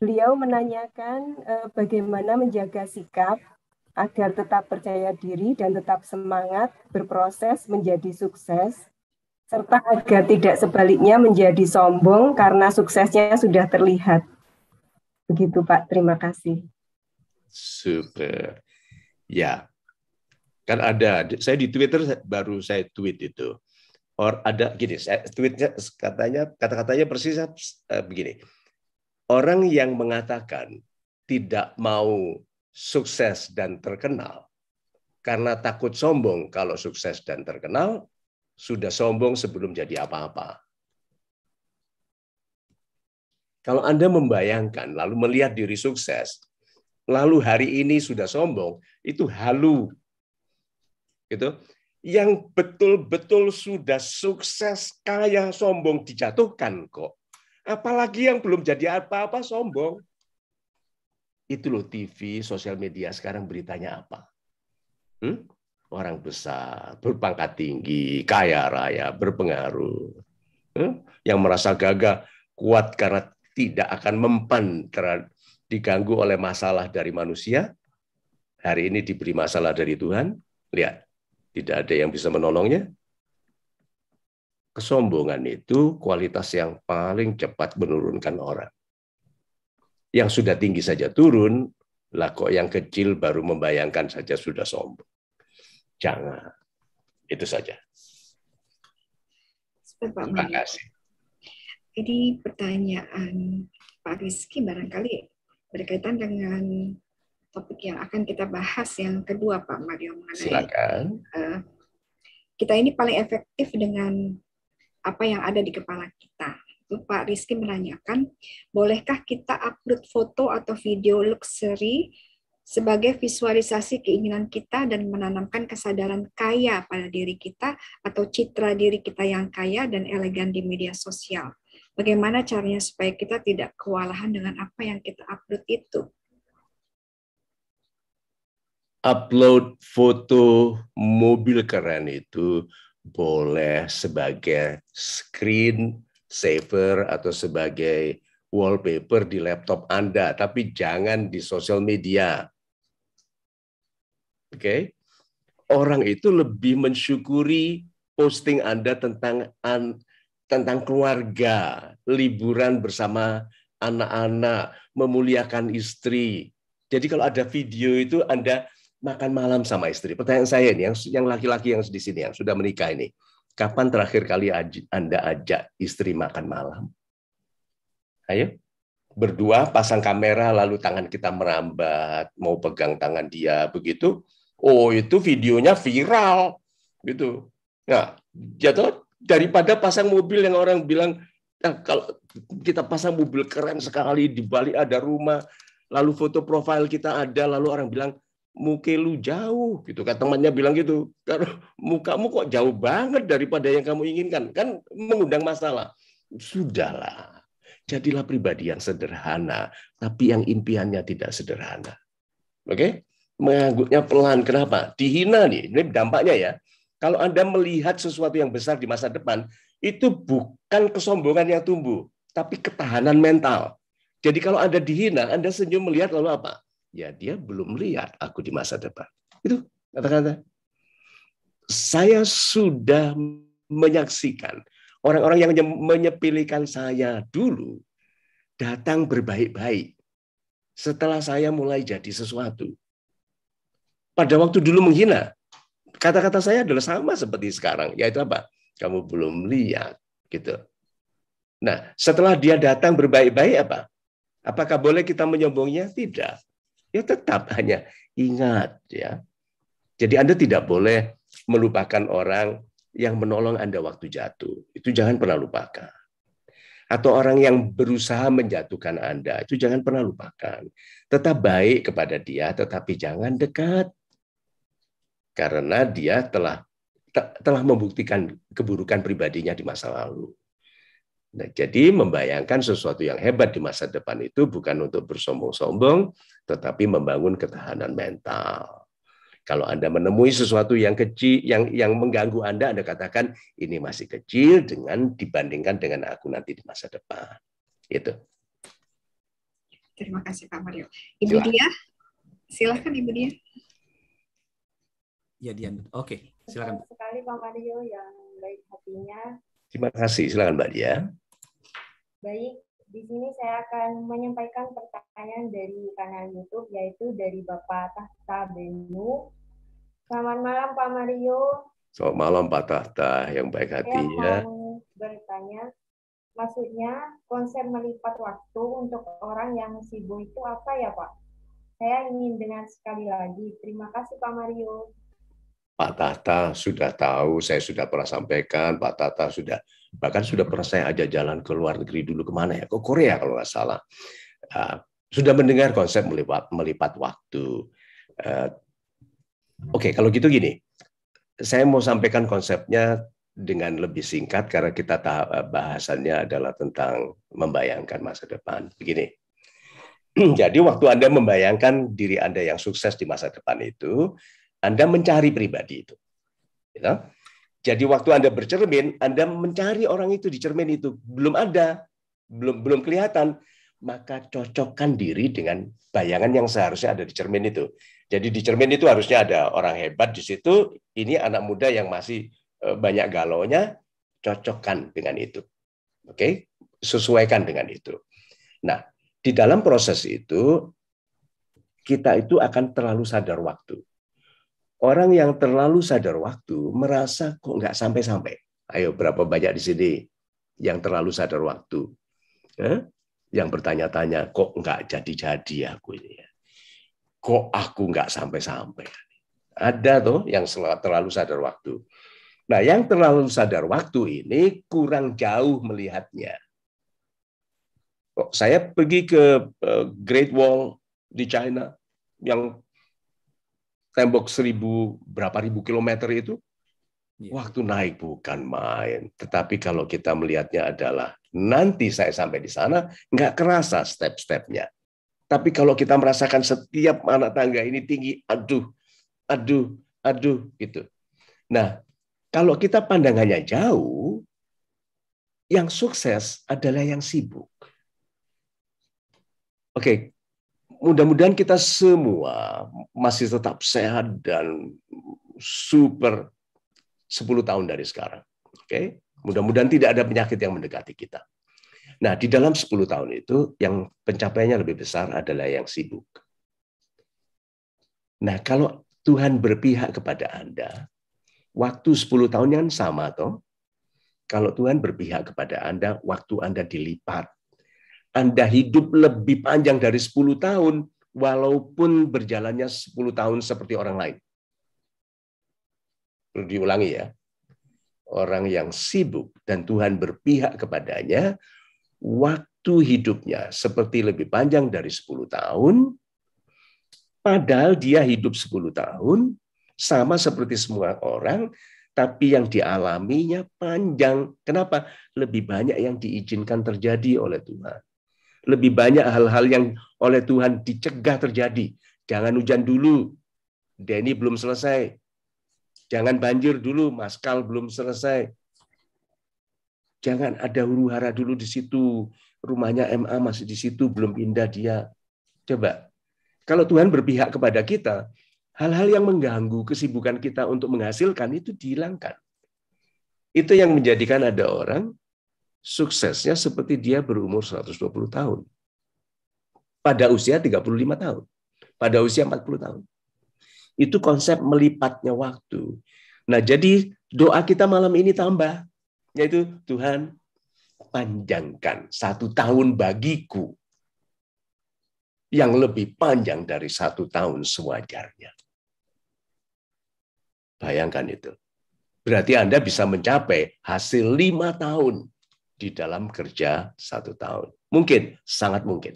Beliau menanyakan uh, bagaimana menjaga sikap agar tetap percaya diri dan tetap semangat berproses menjadi sukses, serta agar tidak sebaliknya menjadi sombong karena suksesnya sudah terlihat. Begitu Pak, terima kasih. Super. Ya, kan ada. Saya di Twitter baru saya tweet itu. Or ada gini, saya tweetnya katanya kata-katanya persis eh, begini orang yang mengatakan tidak mau sukses dan terkenal karena takut sombong kalau sukses dan terkenal sudah sombong sebelum jadi apa-apa. Kalau Anda membayangkan lalu melihat diri sukses, lalu hari ini sudah sombong, itu halu. Gitu. Yang betul-betul sudah sukses, kaya, sombong dijatuhkan kok. Apalagi yang belum jadi apa-apa sombong. Itu loh TV, sosial media sekarang beritanya apa? Hmm? Orang besar, berpangkat tinggi, kaya raya, berpengaruh. Hmm? Yang merasa gagah, kuat karena tidak akan mempan diganggu oleh masalah dari manusia. Hari ini diberi masalah dari Tuhan. Lihat, tidak ada yang bisa menolongnya kesombongan itu kualitas yang paling cepat menurunkan orang. Yang sudah tinggi saja turun, lah kok yang kecil baru membayangkan saja sudah sombong. Jangan. Itu saja. Terima kasih. Jadi pertanyaan Pak Rizky barangkali berkaitan dengan topik yang akan kita bahas yang kedua Pak Mario mengenai Silakan. Uh, kita ini paling efektif dengan apa yang ada di kepala kita. Itu Pak Rizky menanyakan, bolehkah kita upload foto atau video luxury sebagai visualisasi keinginan kita dan menanamkan kesadaran kaya pada diri kita atau citra diri kita yang kaya dan elegan di media sosial. Bagaimana caranya supaya kita tidak kewalahan dengan apa yang kita upload itu? Upload foto mobil keren itu boleh sebagai screen saver atau sebagai wallpaper di laptop Anda, tapi jangan di sosial media. Oke. Okay? Orang itu lebih mensyukuri posting Anda tentang an, tentang keluarga, liburan bersama anak-anak, memuliakan istri. Jadi kalau ada video itu Anda makan malam sama istri? Pertanyaan saya ini, yang yang laki-laki yang di sini yang sudah menikah ini, kapan terakhir kali Anda ajak istri makan malam? Ayo, berdua pasang kamera lalu tangan kita merambat, mau pegang tangan dia begitu. Oh, itu videonya viral gitu. Nah, jatuh daripada pasang mobil yang orang bilang nah, kalau kita pasang mobil keren sekali di Bali ada rumah, lalu foto profil kita ada, lalu orang bilang muke lu jauh gitu kan temannya bilang gitu karena mukamu kok jauh banget daripada yang kamu inginkan kan mengundang masalah sudahlah jadilah pribadi yang sederhana tapi yang impiannya tidak sederhana oke okay? mengangguknya pelan kenapa dihina nih ini dampaknya ya kalau anda melihat sesuatu yang besar di masa depan itu bukan kesombongan yang tumbuh tapi ketahanan mental jadi kalau anda dihina anda senyum melihat lalu apa ya dia belum lihat aku di masa depan. Itu kata-kata. Saya sudah menyaksikan orang-orang yang menyepilikan saya dulu datang berbaik-baik setelah saya mulai jadi sesuatu. Pada waktu dulu menghina, kata-kata saya adalah sama seperti sekarang, yaitu apa? Kamu belum lihat, gitu. Nah, setelah dia datang berbaik-baik apa? Apakah boleh kita menyombongnya? Tidak ya tetap hanya ingat ya. Jadi Anda tidak boleh melupakan orang yang menolong Anda waktu jatuh. Itu jangan pernah lupakan. Atau orang yang berusaha menjatuhkan Anda, itu jangan pernah lupakan. Tetap baik kepada dia, tetapi jangan dekat. Karena dia telah telah membuktikan keburukan pribadinya di masa lalu. Nah, jadi membayangkan sesuatu yang hebat di masa depan itu bukan untuk bersombong-sombong, tetapi membangun ketahanan mental. Kalau Anda menemui sesuatu yang kecil yang yang mengganggu Anda, Anda katakan ini masih kecil dengan dibandingkan dengan aku nanti di masa depan. Itu. Terima kasih Pak Mario. Ibu Silah. Dia, silahkan Ibu Dia. Ya Dian, oke, silakan. Terima kasih sekali Pak Mario yang baik hatinya. Terima kasih, silakan Mbak Dia. Baik, di sini saya akan menyampaikan pertanyaan dari kanal YouTube yaitu dari Bapak Tahta Benu. Selamat malam Pak Mario. Selamat malam Pak Tahta yang baik hati saya mau bertanya, maksudnya konsep melipat waktu untuk orang yang sibuk itu apa ya Pak? Saya ingin dengan sekali lagi. Terima kasih Pak Mario. Pak Tata sudah tahu, saya sudah pernah sampaikan, Pak Tata sudah Bahkan sudah pernah saya ajak jalan ke luar negeri dulu kemana ya? Ke Korea kalau nggak salah. Uh, sudah mendengar konsep melipat, melipat waktu. Uh, Oke, okay, kalau gitu gini, saya mau sampaikan konsepnya dengan lebih singkat karena kita tahap eh, bahasannya adalah tentang membayangkan masa depan. Begini. Jadi waktu Anda membayangkan diri Anda yang sukses di masa depan itu, Anda mencari pribadi itu. You ya know? Jadi waktu Anda bercermin, Anda mencari orang itu di cermin itu. Belum ada, belum belum kelihatan. Maka cocokkan diri dengan bayangan yang seharusnya ada di cermin itu. Jadi di cermin itu harusnya ada orang hebat di situ. Ini anak muda yang masih eh, banyak galonya, cocokkan dengan itu. Oke, okay? sesuaikan dengan itu. Nah, di dalam proses itu kita itu akan terlalu sadar waktu. Orang yang terlalu sadar waktu merasa kok nggak sampai-sampai. Ayo berapa banyak di sini yang terlalu sadar waktu, eh? yang bertanya-tanya kok nggak jadi-jadi aku ini ya, kok aku nggak sampai-sampai. Ada tuh yang terlalu sadar waktu. Nah, yang terlalu sadar waktu ini kurang jauh melihatnya. Saya pergi ke eh, Great Wall di China yang tembok seribu berapa ribu kilometer itu iya. waktu naik bukan main. Tetapi kalau kita melihatnya adalah nanti saya sampai di sana nggak kerasa step-stepnya. Tapi kalau kita merasakan setiap anak tangga ini tinggi, aduh, aduh, aduh gitu. Nah, kalau kita pandangannya jauh, yang sukses adalah yang sibuk. Oke, okay, mudah-mudahan kita semua masih tetap sehat dan super 10 tahun dari sekarang. Oke. Okay? Mudah-mudahan tidak ada penyakit yang mendekati kita. Nah, di dalam 10 tahun itu yang pencapaiannya lebih besar adalah yang sibuk. Nah, kalau Tuhan berpihak kepada Anda, waktu 10 tahun yang sama toh. Kalau Tuhan berpihak kepada Anda, waktu Anda dilipat anda hidup lebih panjang dari 10 tahun, walaupun berjalannya 10 tahun seperti orang lain. Perlu diulangi ya. Orang yang sibuk dan Tuhan berpihak kepadanya, waktu hidupnya seperti lebih panjang dari 10 tahun, padahal dia hidup 10 tahun, sama seperti semua orang, tapi yang dialaminya panjang. Kenapa? Lebih banyak yang diizinkan terjadi oleh Tuhan. Lebih banyak hal-hal yang oleh Tuhan dicegah terjadi. Jangan hujan dulu, Denny belum selesai. Jangan banjir dulu, Maskal belum selesai. Jangan ada huru hara dulu di situ. Rumahnya MA masih di situ, belum pindah dia. Coba, kalau Tuhan berpihak kepada kita, hal-hal yang mengganggu kesibukan kita untuk menghasilkan itu dihilangkan. Itu yang menjadikan ada orang suksesnya seperti dia berumur 120 tahun. Pada usia 35 tahun. Pada usia 40 tahun. Itu konsep melipatnya waktu. Nah, jadi doa kita malam ini tambah. Yaitu, Tuhan, panjangkan satu tahun bagiku yang lebih panjang dari satu tahun sewajarnya. Bayangkan itu. Berarti Anda bisa mencapai hasil lima tahun di dalam kerja satu tahun. Mungkin, sangat mungkin.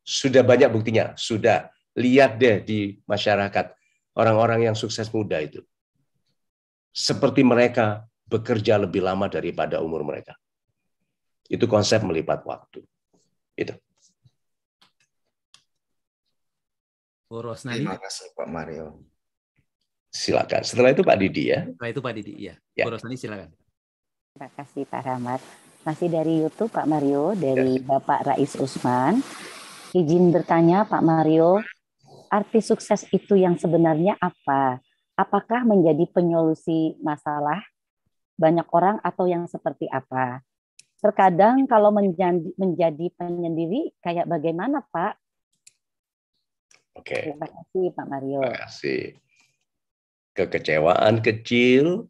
Sudah banyak buktinya, sudah. Lihat deh di masyarakat, orang-orang yang sukses muda itu. Seperti mereka bekerja lebih lama daripada umur mereka. Itu konsep melipat waktu. Itu. Terima kasih Pak Mario. Silakan. Setelah itu Pak Didi ya. Setelah itu Pak Didi iya. ya. ya. silakan. Terima kasih Pak Rahmat. Masih dari YouTube Pak Mario dari ya. Bapak Rais Usman. Izin bertanya Pak Mario, arti sukses itu yang sebenarnya apa? Apakah menjadi penyolusi masalah banyak orang atau yang seperti apa? Terkadang kalau menjadi, menjadi penyendiri kayak bagaimana Pak? Oke. Terima kasih Pak Mario. Terima kasih. Kekecewaan kecil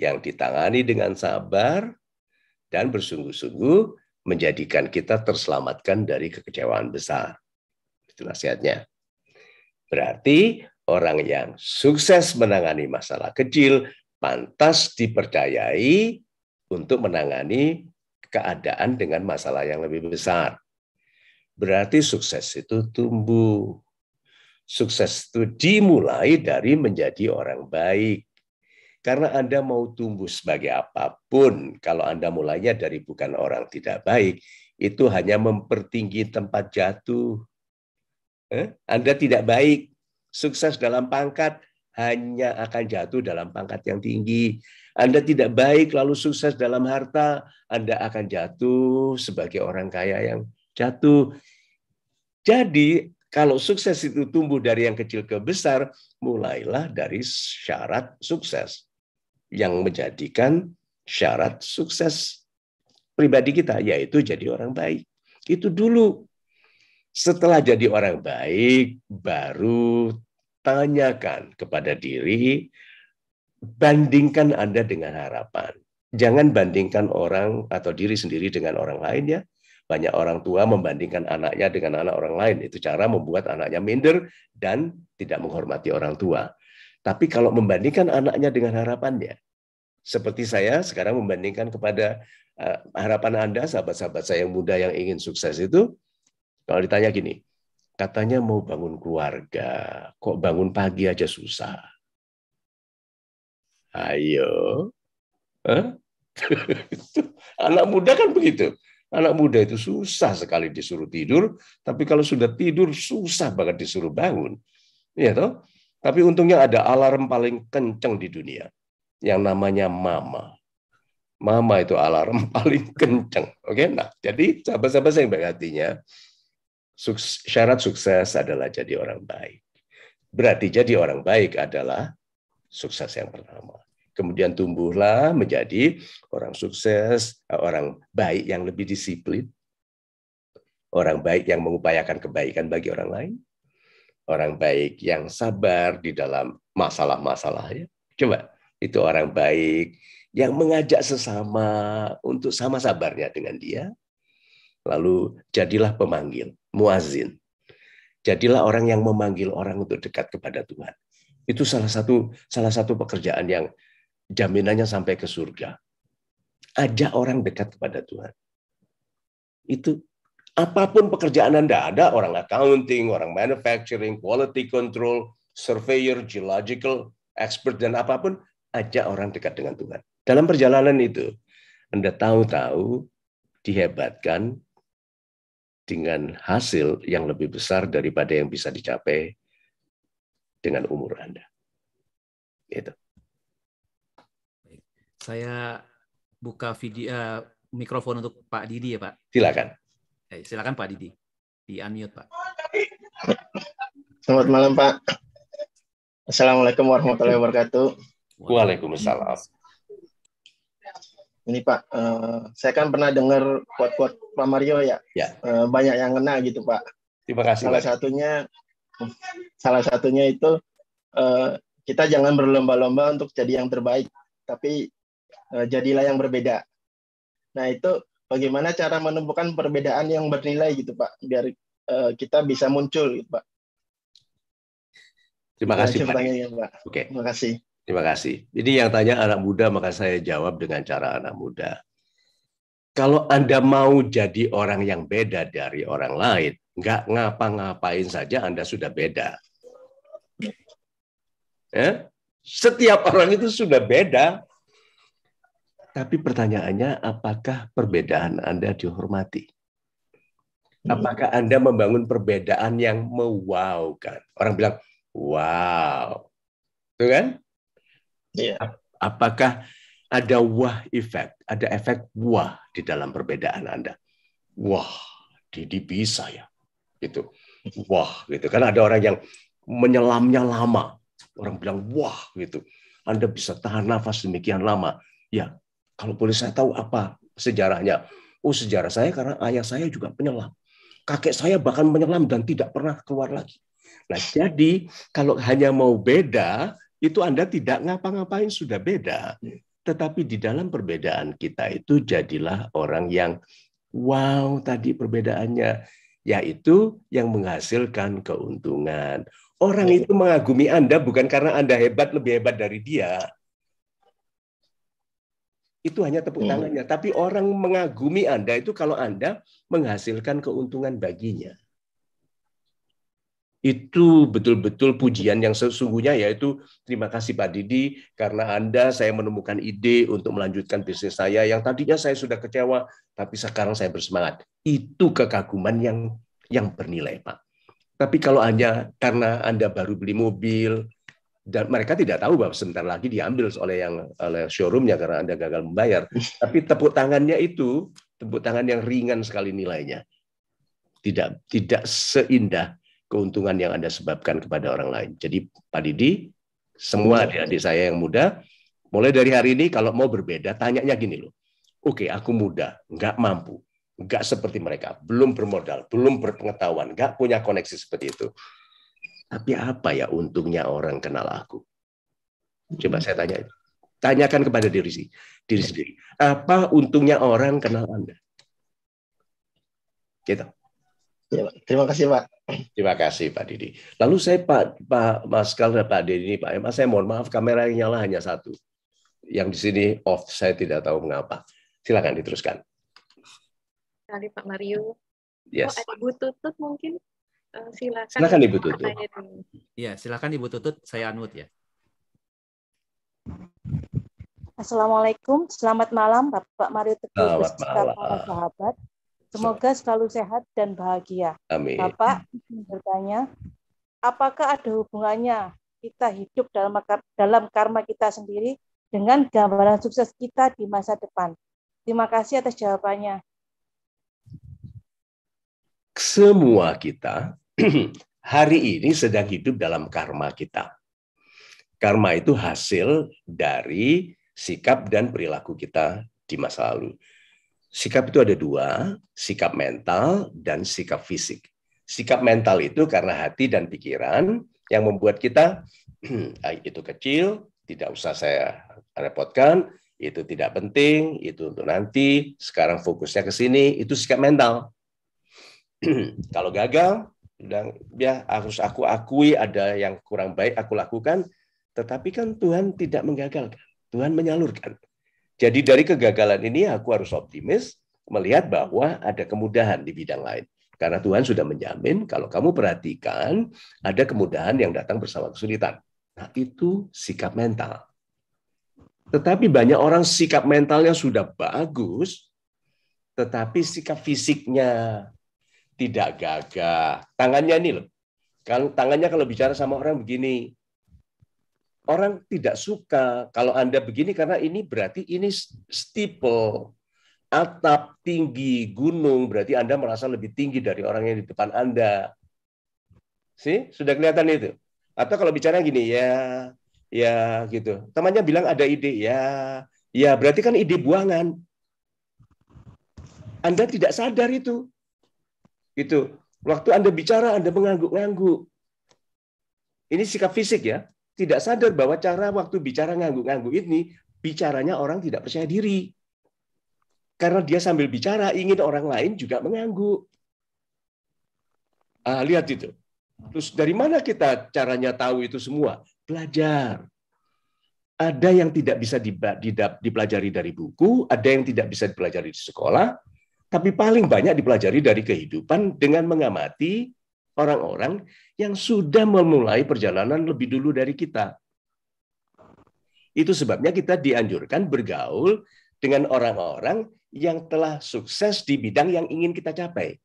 yang ditangani dengan sabar dan bersungguh-sungguh menjadikan kita terselamatkan dari kekecewaan besar. Itu nasihatnya. Berarti orang yang sukses menangani masalah kecil pantas dipercayai untuk menangani keadaan dengan masalah yang lebih besar. Berarti sukses itu tumbuh. Sukses itu dimulai dari menjadi orang baik. Karena Anda mau tumbuh sebagai apapun, kalau Anda mulainya dari bukan orang tidak baik, itu hanya mempertinggi tempat jatuh. Eh? Anda tidak baik, sukses dalam pangkat hanya akan jatuh dalam pangkat yang tinggi. Anda tidak baik lalu sukses dalam harta, Anda akan jatuh sebagai orang kaya yang jatuh. Jadi kalau sukses itu tumbuh dari yang kecil ke besar, mulailah dari syarat sukses yang menjadikan syarat sukses pribadi kita, yaitu jadi orang baik. Itu dulu. Setelah jadi orang baik, baru tanyakan kepada diri, bandingkan Anda dengan harapan. Jangan bandingkan orang atau diri sendiri dengan orang lain ya. Banyak orang tua membandingkan anaknya dengan anak orang lain. Itu cara membuat anaknya minder dan tidak menghormati orang tua. Tapi kalau membandingkan anaknya dengan harapannya, seperti saya sekarang membandingkan kepada eh, harapan Anda, sahabat-sahabat saya yang muda yang ingin sukses itu, kalau ditanya gini, katanya mau bangun keluarga, kok bangun pagi aja susah. Ayo. Huh? Anak muda kan begitu. Anak muda itu susah sekali disuruh tidur, tapi kalau sudah tidur susah banget disuruh bangun. Iya toh? Tapi untungnya ada alarm paling kenceng di dunia yang namanya mama. Mama itu alarm paling kenceng. Oke, okay? nah jadi sahabat-sahabat yang baik hatinya, syarat sukses adalah jadi orang baik. Berarti jadi orang baik adalah sukses yang pertama. Kemudian tumbuhlah menjadi orang sukses, orang baik yang lebih disiplin, orang baik yang mengupayakan kebaikan bagi orang lain, orang baik yang sabar di dalam masalah-masalahnya. Coba itu orang baik yang mengajak sesama untuk sama sabarnya dengan dia. Lalu jadilah pemanggil, muazin. Jadilah orang yang memanggil orang untuk dekat kepada Tuhan. Itu salah satu salah satu pekerjaan yang jaminannya sampai ke surga. Ajak orang dekat kepada Tuhan. Itu apapun pekerjaan Anda ada, orang accounting, orang manufacturing, quality control, surveyor, geological expert dan apapun, ajak orang dekat dengan Tuhan. Dalam perjalanan itu, Anda tahu-tahu dihebatkan dengan hasil yang lebih besar daripada yang bisa dicapai dengan umur Anda. Itu. Saya buka video uh, mikrofon untuk Pak Didi ya Pak. Silakan. Eh, silakan Pak Didi. Di unmute Pak. Selamat malam Pak. Assalamualaikum warahmatullahi wabarakatuh. Waalaikumsalam. Ini Pak, uh, saya kan pernah dengar kuat-kuat Pak Mario ya. ya. Uh, banyak yang kena gitu Pak. Terima kasih. Salah Pak. satunya, salah satunya itu uh, kita jangan berlomba-lomba untuk jadi yang terbaik, tapi uh, jadilah yang berbeda. Nah itu bagaimana cara menemukan perbedaan yang bernilai gitu Pak, biar uh, kita bisa muncul gitu Pak. Terima kasih Pak. Ya, Pak. Oke. Terima kasih. Terima kasih. Jadi yang tanya anak muda, maka saya jawab dengan cara anak muda. Kalau Anda mau jadi orang yang beda dari orang lain, nggak ngapa-ngapain saja Anda sudah beda. Ya? Setiap orang itu sudah beda. Tapi pertanyaannya, apakah perbedaan Anda dihormati? Apakah Anda membangun perbedaan yang mewowkan? Orang bilang, wow. Itu kan? Yeah. Apakah ada wah efek, ada efek wah di dalam perbedaan Anda? Wah, Didi bisa ya, gitu. Wah, gitu. Karena ada orang yang menyelamnya lama, orang bilang wah gitu. Anda bisa tahan nafas demikian lama. Ya, kalau boleh saya tahu apa sejarahnya? Oh, sejarah saya karena ayah saya juga penyelam. Kakek saya bahkan menyelam dan tidak pernah keluar lagi. Nah, jadi kalau hanya mau beda, itu Anda tidak ngapa-ngapain sudah beda. Tetapi di dalam perbedaan kita itu jadilah orang yang wow tadi perbedaannya yaitu yang menghasilkan keuntungan. Orang iya. itu mengagumi Anda bukan karena Anda hebat lebih hebat dari dia. Itu hanya tepuk hmm. tangannya, tapi orang mengagumi Anda itu kalau Anda menghasilkan keuntungan baginya itu betul-betul pujian yang sesungguhnya yaitu terima kasih Pak Didi karena Anda saya menemukan ide untuk melanjutkan bisnis saya yang tadinya saya sudah kecewa tapi sekarang saya bersemangat. Itu kekaguman yang yang bernilai Pak. Tapi kalau hanya karena Anda baru beli mobil dan mereka tidak tahu bahwa sebentar lagi diambil oleh yang oleh showroomnya karena Anda gagal membayar. Tapi tepuk tangannya itu tepuk tangan yang ringan sekali nilainya. Tidak tidak seindah keuntungan yang Anda sebabkan kepada orang lain. Jadi Pak Didi, semua adik-adik saya yang muda, mulai dari hari ini kalau mau berbeda, tanyanya gini loh. Oke, okay, aku muda, nggak mampu, nggak seperti mereka, belum bermodal, belum berpengetahuan, nggak punya koneksi seperti itu. Tapi apa ya untungnya orang kenal aku? Coba saya tanya. Tanyakan kepada diri, diri sendiri. Apa untungnya orang kenal Anda? Gitu. Ya, Terima kasih Pak. Terima kasih Pak Didi. Lalu saya Pak Pak Mas Kalra Pak Didi Pak Emma eh, saya mohon maaf kamera yang nyala hanya satu. Yang di sini off saya tidak tahu mengapa. Silakan diteruskan. Kali Pak Mario. Yes. Oh, ada Tutut mungkin eh, silakan. Silakan Ibu Tutut. Iya, silakan Ibu Tutut saya anut ya. Assalamualaikum, selamat malam Bapak Mario Teguh, selamat sahabat. Semoga selalu sehat dan bahagia. Amin. Bapak bertanya, apakah ada hubungannya kita hidup dalam dalam karma kita sendiri dengan gambaran sukses kita di masa depan? Terima kasih atas jawabannya. Semua kita hari ini sedang hidup dalam karma kita. Karma itu hasil dari sikap dan perilaku kita di masa lalu. Sikap itu ada dua, sikap mental dan sikap fisik. Sikap mental itu karena hati dan pikiran yang membuat kita itu kecil, tidak usah saya repotkan, itu tidak penting, itu untuk nanti, sekarang fokusnya ke sini, itu sikap mental. Kalau gagal, dan ya harus aku akui ada yang kurang baik aku lakukan, tetapi kan Tuhan tidak menggagalkan, Tuhan menyalurkan. Jadi dari kegagalan ini aku harus optimis melihat bahwa ada kemudahan di bidang lain. Karena Tuhan sudah menjamin kalau kamu perhatikan ada kemudahan yang datang bersama kesulitan. Nah, itu sikap mental. Tetapi banyak orang sikap mentalnya sudah bagus, tetapi sikap fisiknya tidak gagah. Tangannya ini loh. tangannya kalau bicara sama orang begini, orang tidak suka kalau Anda begini karena ini berarti ini steeple, atap tinggi, gunung, berarti Anda merasa lebih tinggi dari orang yang di depan Anda. Sih, sudah kelihatan itu. Atau kalau bicara gini, ya, ya gitu. Temannya bilang ada ide, ya, ya berarti kan ide buangan. Anda tidak sadar itu. Itu. Waktu Anda bicara, Anda mengangguk angguk Ini sikap fisik ya tidak sadar bahwa cara waktu bicara ngangguk-ngangguk ini bicaranya orang tidak percaya diri. Karena dia sambil bicara ingin orang lain juga mengangguk. Ah, lihat itu. Terus dari mana kita caranya tahu itu semua? Belajar. Ada yang tidak bisa dipelajari dari buku, ada yang tidak bisa dipelajari di sekolah, tapi paling banyak dipelajari dari kehidupan dengan mengamati orang-orang yang sudah memulai perjalanan lebih dulu dari kita. Itu sebabnya kita dianjurkan bergaul dengan orang-orang yang telah sukses di bidang yang ingin kita capai.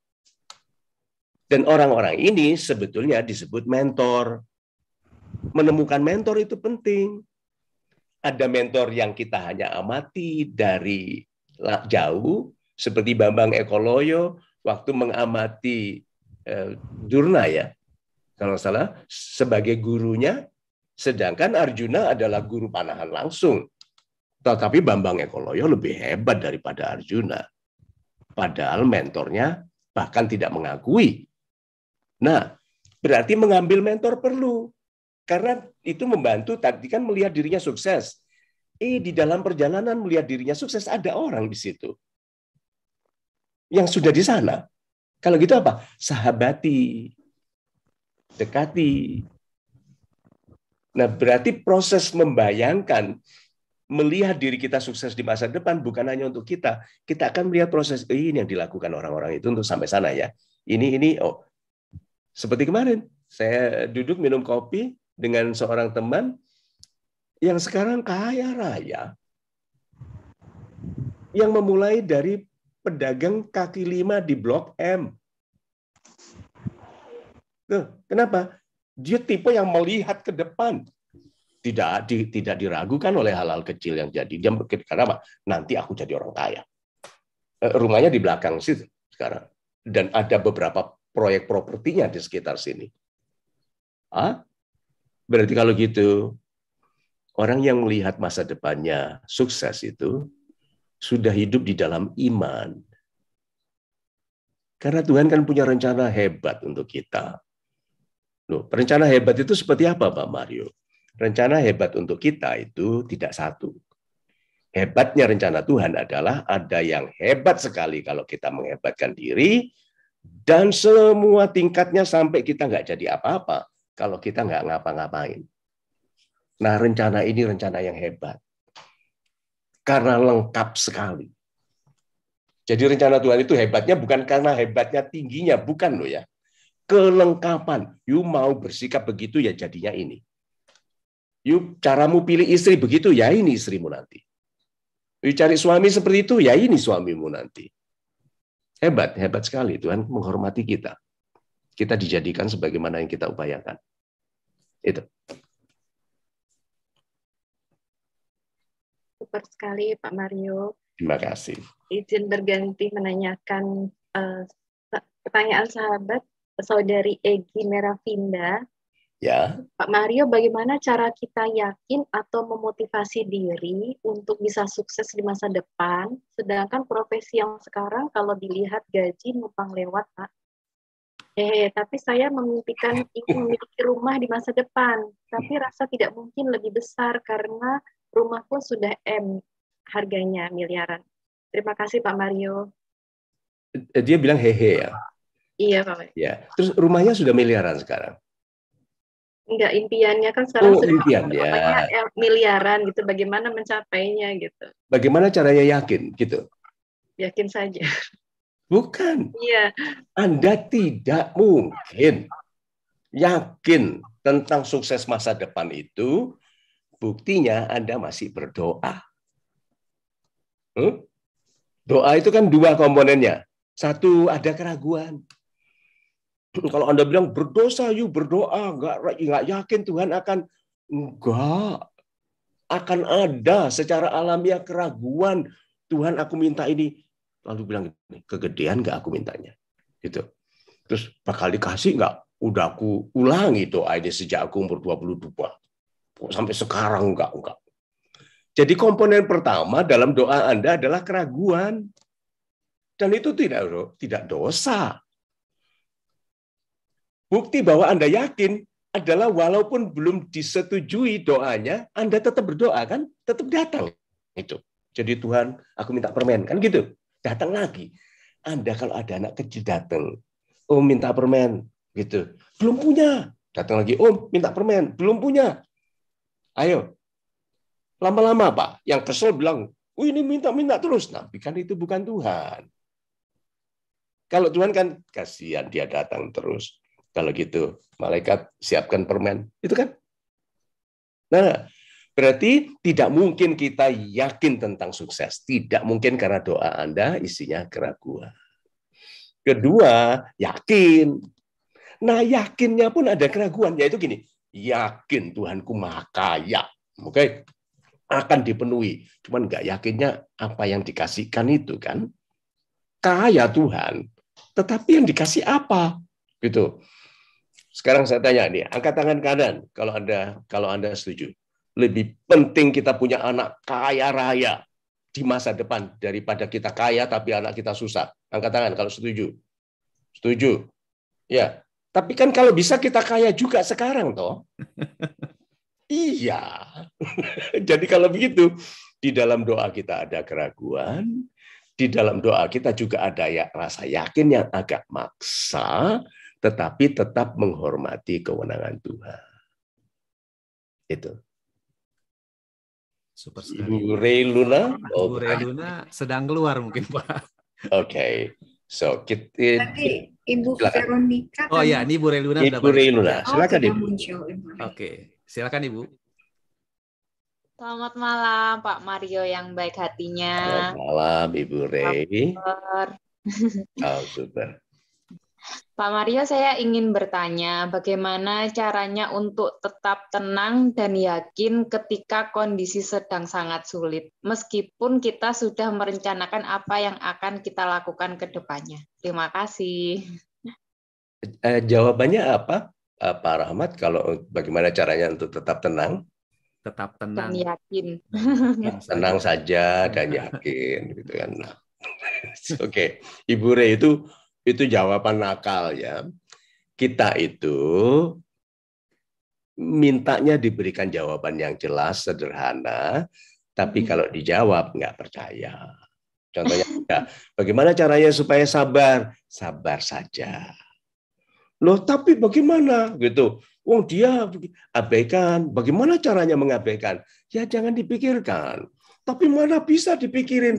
Dan orang-orang ini sebetulnya disebut mentor. Menemukan mentor itu penting. Ada mentor yang kita hanya amati dari jauh, seperti Bambang Ekoloyo waktu mengamati Eh, Durna ya, kalau salah, sebagai gurunya, sedangkan Arjuna adalah guru panahan langsung. Tetapi Bambang Ekoloyo lebih hebat daripada Arjuna. Padahal mentornya bahkan tidak mengakui. Nah, berarti mengambil mentor perlu. Karena itu membantu tadi kan melihat dirinya sukses. Eh, di dalam perjalanan melihat dirinya sukses ada orang di situ. Yang sudah di sana. Kalau gitu apa? Sahabati, dekati. Nah, berarti proses membayangkan melihat diri kita sukses di masa depan bukan hanya untuk kita. Kita akan melihat proses eh, ini yang dilakukan orang-orang itu untuk sampai sana ya. Ini ini oh. Seperti kemarin, saya duduk minum kopi dengan seorang teman yang sekarang kaya raya yang memulai dari pedagang kaki lima di Blok M. kenapa? Dia tipe yang melihat ke depan. Tidak di, tidak diragukan oleh hal-hal kecil yang jadi. Dia berpikir, karena apa? Nanti aku jadi orang kaya. Eh, rumahnya di belakang situ sekarang. Dan ada beberapa proyek propertinya di sekitar sini. Ah? Berarti kalau gitu, orang yang melihat masa depannya sukses itu sudah hidup di dalam iman. Karena Tuhan kan punya rencana hebat untuk kita. Loh, rencana hebat itu seperti apa, Pak Mario? Rencana hebat untuk kita itu tidak satu. Hebatnya rencana Tuhan adalah ada yang hebat sekali kalau kita menghebatkan diri, dan semua tingkatnya sampai kita nggak jadi apa-apa kalau kita nggak ngapa-ngapain. Nah, rencana ini rencana yang hebat karena lengkap sekali. Jadi rencana Tuhan itu hebatnya bukan karena hebatnya tingginya, bukan loh ya. Kelengkapan. You mau bersikap begitu ya jadinya ini. You caramu pilih istri begitu ya ini istrimu nanti. You cari suami seperti itu ya ini suamimu nanti. Hebat, hebat sekali Tuhan menghormati kita. Kita dijadikan sebagaimana yang kita upayakan. Itu. super sekali Pak Mario. Terima kasih. Izin berganti menanyakan uh, pertanyaan sahabat saudari Egi Merafinda. Ya. Pak Mario, bagaimana cara kita yakin atau memotivasi diri untuk bisa sukses di masa depan, sedangkan profesi yang sekarang kalau dilihat gaji numpang lewat, Pak. Eh, tapi saya memimpikan ingin memiliki rumah di masa depan, tapi rasa tidak mungkin lebih besar karena Rumahku sudah M harganya miliaran. Terima kasih Pak Mario. Eh, dia bilang hehe ya. Iya Pak Ya. Terus rumahnya sudah miliaran sekarang. Enggak impiannya kan sekarang oh, sudah impian, ya. miliaran gitu. Bagaimana mencapainya gitu. Bagaimana caranya yakin gitu? Yakin saja. Bukan. Iya. Anda tidak mungkin yakin tentang sukses masa depan itu Buktinya Anda masih berdoa. Hmm? Doa itu kan dua komponennya. Satu ada keraguan. Kalau Anda bilang berdosa yuk berdoa, nggak nggak yakin Tuhan akan enggak akan ada secara alamiah keraguan Tuhan aku minta ini lalu bilang kegedean nggak aku mintanya gitu terus bakal dikasih nggak udah aku ulangi doa ini sejak aku umur 22 sampai sekarang enggak enggak. Jadi komponen pertama dalam doa Anda adalah keraguan. Dan itu tidak tidak dosa. Bukti bahwa Anda yakin adalah walaupun belum disetujui doanya, Anda tetap berdoa kan? Tetap datang. Itu. Jadi Tuhan, aku minta permen kan gitu. Datang lagi. Anda kalau ada anak kecil datang, "Om minta permen." gitu. Belum punya. Datang lagi, "Om minta permen." Belum punya Ayo. Lama-lama apa? Yang kesel bilang, oh ini minta-minta terus. Nabi kan itu bukan Tuhan. Kalau Tuhan kan kasihan dia datang terus. Kalau gitu, malaikat siapkan permen. Itu kan? Nah, nah, berarti tidak mungkin kita yakin tentang sukses. Tidak mungkin karena doa Anda isinya keraguan. Kedua, yakin. Nah, yakinnya pun ada keraguan, yaitu gini yakin Tuhanku maha kaya. Oke. Okay? akan dipenuhi. Cuman nggak yakinnya apa yang dikasihkan itu kan. Kaya Tuhan, tetapi yang dikasih apa? Gitu. Sekarang saya tanya nih, angkat tangan kanan kalau Anda kalau Anda setuju. Lebih penting kita punya anak kaya raya di masa depan daripada kita kaya tapi anak kita susah. Angkat tangan kalau setuju. Setuju. Ya. Tapi kan kalau bisa kita kaya juga sekarang toh. iya. Jadi kalau begitu di dalam doa kita ada keraguan, di dalam doa kita juga ada ya rasa yakin yang agak maksa, tetapi tetap menghormati kewenangan Tuhan. Itu. Super sekali. Ibu Ray Luna. Oh, Ibu Ray Luna sedang keluar mungkin Pak. Oke. Okay. So kita. Ibu silakan. Veronica. Oh ya, ini Bu Reluna. Ibu Reluna, oh, silakan oh, Ibu. Oke, silakan Ibu. Selamat malam Pak Mario yang baik hatinya. Selamat malam Ibu Rey. Oh, super. Pak Mario, saya ingin bertanya bagaimana caranya untuk tetap tenang dan yakin ketika kondisi sedang sangat sulit, meskipun kita sudah merencanakan apa yang akan kita lakukan ke depannya. Terima kasih. Eh, jawabannya apa, eh, Pak Rahmat? Kalau bagaimana caranya untuk tetap tenang? Tetap tenang. Dan yakin. Tenang saja dan yakin, gitu kan. Oke, okay. Ibu Rey itu itu jawaban nakal ya. Kita itu mintanya diberikan jawaban yang jelas, sederhana, tapi hmm. kalau dijawab nggak percaya. Contohnya, bagaimana caranya supaya sabar? Sabar saja. Loh, tapi bagaimana gitu? Wong oh, dia abaikan. Bagaimana caranya mengabaikan? Ya jangan dipikirkan. Tapi mana bisa dipikirin?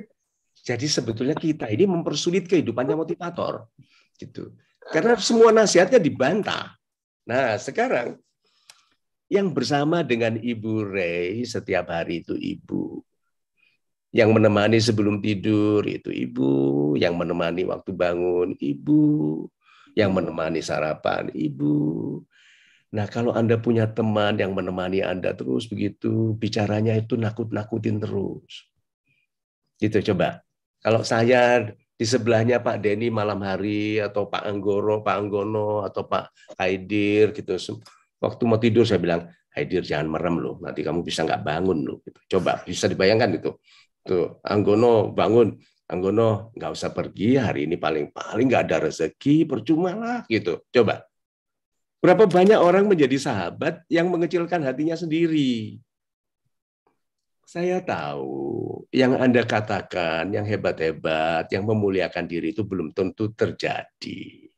Jadi sebetulnya kita ini mempersulit kehidupannya motivator. Gitu. Ah. Karena semua nasihatnya dibantah. Nah, sekarang yang bersama dengan Ibu Ray setiap hari itu Ibu. Yang menemani sebelum tidur itu Ibu, yang menemani waktu bangun Ibu, yang menemani sarapan Ibu. Nah, kalau Anda punya teman yang menemani Anda terus begitu, bicaranya itu nakut-nakutin terus. Gitu coba. Kalau saya di sebelahnya Pak Denny malam hari atau Pak Anggoro, Pak Anggono atau Pak Haidir gitu. Waktu mau tidur saya bilang, Haidir jangan merem loh, nanti kamu bisa nggak bangun loh. Gitu. Coba bisa dibayangkan itu. Tuh, Anggono bangun, Anggono nggak usah pergi hari ini paling paling nggak ada rezeki, percuma lah gitu. Coba. Berapa banyak orang menjadi sahabat yang mengecilkan hatinya sendiri. Saya tahu yang Anda katakan, yang hebat-hebat, yang memuliakan diri itu belum tentu terjadi.